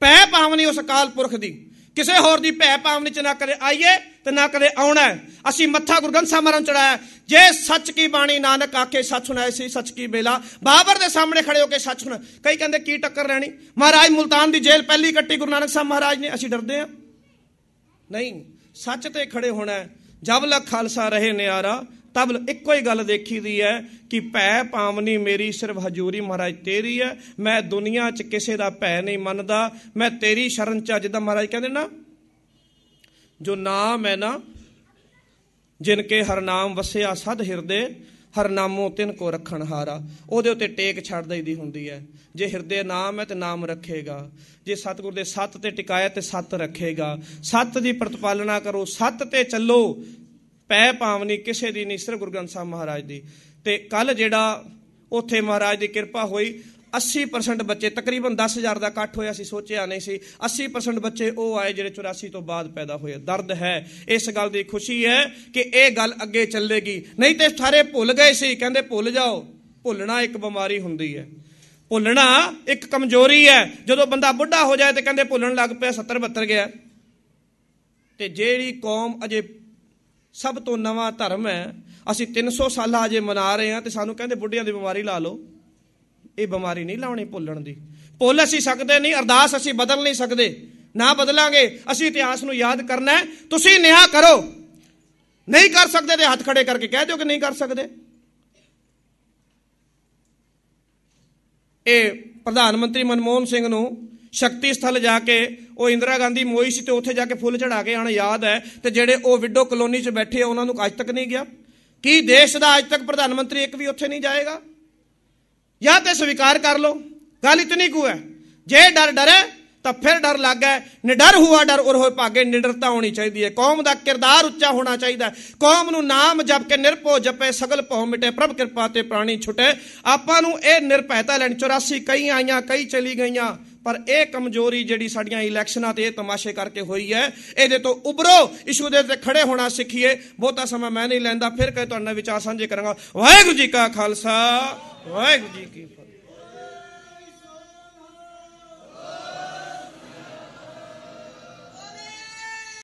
ਪੈ ਪਾਵਨੀ ਉਸ ਅਕਾਲ ਪੁਰਖ ਦੀ ਕਿਸੇ ਹੋਰ ਦੀ ਭੈ ਪਾਵਨ ਵਿੱਚ ਨਾ ਕਦੇ ਆਈਏ ਤੇ ਨਾ ਕਦੇ ਆਉਣਾ ਅਸੀਂ ਮੱਥਾ ਗੁਰਗੰਸਾ ਸਾਹਿਬ ਮਰਨ ਚੜਾਇਆ ਜੇ ਸੱਚ ਕੀ ਬਾਣੀ ਨਾਨਕ ਆਖੇ ਸੱਚ ਸੁਣਾਏ ਸੀ ਸੱਚ ਕੀ ਬੇਲਾ ਬਾਬਰ ਦੇ ਸਾਹਮਣੇ ਖੜੇ ਹੋ ਕੇ ਸੱਚ ਸੁਣ ਕਈ ਕਹਿੰਦੇ ਕੀ ਟੱਕਰ ਰਹਿਣੀ ਮਹਾਰਾਜ ਮੁਲਤਾਨ ਦੀ ਜੇਲ੍ਹ ਪਹਿਲੀ ਕੱਟੀ ਗੁਰੂ ਨਾਨਕ ਸਾਹਿਬ ਮਹਾਰਾਜ ਨੇ ਅਸੀਂ ਡਰਦੇ ਆ ਨਹੀਂ ਸੱਚ ਤੇ ਖੜੇ ਹੋਣਾ ਜਬ ਲਖ ਖਾਲਸਾ ਰਹੇ ਨਿਆਰਾ ਤਬ ਇੱਕੋ ਹੀ ਗੱਲ ਦੇਖੀ ਦੀ ਹੈ ਕਿ ਭੈ ਪਾਵਨੀ ਮੇਰੀ ਸਿਰਫ ਹਜੂਰੀ ਮਹਾਰਾਜ ਤੇਰੀ ਹੈ ਮੈਂ ਦੁਨੀਆ 'ਚ ਕਿਸੇ ਦਾ ਭੈ ਨਹੀਂ ਮੰਨਦਾ ਮੈਂ ਤੇਰੀ ਸ਼ਰਨ 'ਚ ਜਿੱਦਾਂ ਮਹਾਰਾਜ ਕਹਿੰਦੇ ਨਾ ਜੋ ਨਾਮ ਹੈ ਨਾ ਜਿਨ ਕੇ ਹਰ ਨਾਮ ਵਸਿਆ ਸਦ ਹਿਰਦੇ ਹਰ ਨਾਮੋ ਤਿਨ ਕੋ ਰੱਖਣ ਹਾਰਾ ਉਹਦੇ ਉੱਤੇ ਟੇਕ ਛੱਡ ਦਈਦੀ ਹੁੰਦੀ ਹੈ ਜੇ ਹਿਰਦੇ ਨਾਮ ਹੈ ਤੇ ਨਾਮ ਰੱਖੇਗਾ ਜੇ ਸਤਗੁਰ ਦੇ ਸੱਤ ਤੇ ਟਿਕਾਇਆ ਤੇ ਸੱਤ ਰੱਖੇਗਾ ਸੱਤ ਦੀ ਪ੍ਰਤਪਾਲਣਾ ਕਰੋ ਸੱਤ ਤੇ ਚੱਲੋ ਪੈ ਪਾਵਨੀ ਕਿਸੇ ਦੀ ਨਹੀਂ ਸਿਰ ਗੁਰਗੰਨ ਸਾਹਿਬ ਮਹਾਰਾਜ ਦੀ ਤੇ ਕੱਲ ਜਿਹੜਾ ਉੱਥੇ ਮਹਾਰਾਜ ਦੀ ਕਿਰਪਾ ਹੋਈ 80% ਬੱਚੇ ਤਕਰੀਬਨ 10000 ਦਾ ਇਕੱਠ ਹੋਇਆ ਸੀ ਸੋਚਿਆ ਨਹੀਂ ਸੀ 80% ਬੱਚੇ ਉਹ ਆਏ ਜਿਹੜੇ 84 ਤੋਂ ਬਾਅਦ ਪੈਦਾ ਹੋਏ ਦਰਦ ਹੈ ਇਸ ਗੱਲ ਦੀ ਖੁਸ਼ੀ ਹੈ ਕਿ ਇਹ ਗੱਲ ਅੱਗੇ ਚੱਲੇਗੀ ਨਹੀਂ ਤੇ ਸਾਰੇ ਭੁੱਲ ਗਏ ਸੀ ਕਹਿੰਦੇ ਭੁੱਲ ਜਾਓ ਭੁੱਲਣਾ ਇੱਕ ਬਿਮਾਰੀ ਹੁੰਦੀ ਹੈ ਭੁੱਲਣਾ ਇੱਕ ਕਮਜ਼ੋਰੀ ਹੈ ਜਦੋਂ ਬੰਦਾ ਬੁੱਢਾ ਹੋ ਜਾਏ ਤੇ ਕਹਿੰਦੇ ਭੁੱਲਣ ਲੱਗ ਪਿਆ 70 72 ਗਿਆ ਤੇ ਜਿਹੜੀ ਕੌਮ ਅਜੇ ਸਭ ਤੋਂ ਨਵਾਂ ਧਰਮ ਹੈ ਅਸੀਂ 300 ਸਾਲਾ ਅਜੇ ਮਨਾ ਰਹੇ ਹਾਂ ਤੇ ਸਾਨੂੰ ਕਹਿੰਦੇ ਬੁੱਢਿਆਂ ਦੀ ਬਿਮਾਰੀ ਲਾ ਲਓ ਇਹ ਬਿਮਾਰੀ ਨਹੀਂ ਲਾਉਣੀ ਭੁੱਲਣ ਦੀ ਭੁੱਲ ਅਸੀਂ ਸਕਦੇ ਨਹੀਂ ਅਰਦਾਸ ਅਸੀਂ ਬਦਲ ਨਹੀਂ ਸਕਦੇ ਨਾ ਬਦਲਾਂਗੇ ਅਸੀਂ ਇਤਿਹਾਸ ਨੂੰ ਯਾਦ ਕਰਨਾ ਹੈ ਤੁਸੀਂ ਨਿਹਾ ਕਰੋ ਨਹੀਂ ਕਰ ਸਕਦੇ ਤੇ ਹੱਥ ਖੜੇ ਕਰਕੇ ਕਹਿ ਦਿਓ ਕਿ ਨਹੀਂ ਕਰ ਸਕਦੇ ਇਹ ਪ੍ਰਧਾਨ ਮੰਤਰੀ ਮਨਮੋਹਨ ਸਿੰਘ ਨੂੰ ਸ਼ਕਤੀ ਸਥਲ ਜਾ ਕੇ ਉਹ ਇੰਦਰਾ ਗਾਂਧੀ ਮੋਈ ਸੀ ਤੇ ਉੱਥੇ ਜਾ ਕੇ ਫੁੱਲ ਚੜਾ ਕੇ ਆਣ ਯਾਦ ਹੈ ਤੇ ਜਿਹੜੇ ਉਹ ਵਿਡੋ ਕਲੋਨੀ 'ਚ ਬੈਠੇ ਆ ਉਹਨਾਂ ਨੂੰ ਅੱਜ ਤੱਕ ਨਹੀਂ ਗਿਆ ਕੀ ਦੇਸ਼ ਦਾ ਅੱਜ ਤੱਕ ਪ੍ਰਧਾਨ ਮੰਤਰੀ ਇੱਕ ਵੀ ਉੱਥੇ ਨਹੀਂ ਜਾਏਗਾ ਜਾਂ ਤੇ ਸਵੀਕਾਰ ਕਰ ਲਓ ਗੱਲ ਇਤਨੀ ਕੁ ਹੈ ਜੇ ਡਰ ਡਰੇ ਤਾਂ ਫਿਰ ਡਰ ਲੱਗਾ ਨਿਡਰ ਹੋਆ ਡਰ ਉਰ ਹੋਏ ਭਾਗੇ ਨਿਡਰਤਾ ਹੋਣੀ ਚਾਹੀਦੀ ਹੈ ਕੌਮ ਦਾ ਕਿਰਦਾਰ ਉੱਚਾ ਹੋਣਾ ਚਾਹੀਦਾ ਕੌਮ ਨੂੰ ਨਾਮ ਜਪ ਕੇ ਨਿਰਭਉ ਜਪੇ ਸਗਲ ਭਉ ਮਿਟੇ ਪ੍ਰਭ ਕਿਰਪਾ ਤੇ ਪ੍ਰਾਣੀ ਛੁਟੇ ਆਪਾਂ ਨੂੰ ਇਹ ਨਿਰਭੈਤਾ ਲੈਣ 84 ਕਈ ਆਈਆਂ ਕਈ ਚਲੀ ਗਈਆਂ ਪਰ ਇਹ ਕਮਜ਼ੋਰੀ ਜਿਹੜੀ ਸਾਡੀਆਂ ਇਲੈਕਸ਼ਨਾਂ ਤੇ ਇਹ ਤਮਾਸ਼ੇ ਕਰਕੇ ਹੋਈ ਹੈ ਇਹਦੇ ਤੋਂ ਉਭਰੋ ਇਸ਼ੂ ਦੇ ਤੇ ਖੜੇ ਹੋਣਾ ਸਿੱਖੀਏ ਬਹੁਤਾ ਸਮਾਂ ਮੈਂ ਨਹੀਂ ਲੈਂਦਾ ਫਿਰ ਕਹੇ ਤੁਹਾਡਾ ਵਿਚਾਰ ਸਾਂਝੇ ਕਰਾਂਗਾ ਵਾਹਿਗੁਰੂ ਜੀ ਕਾ ਖਾਲਸਾ ਵਾਹਿਗੁਰੂ ਜੀ ਕੀ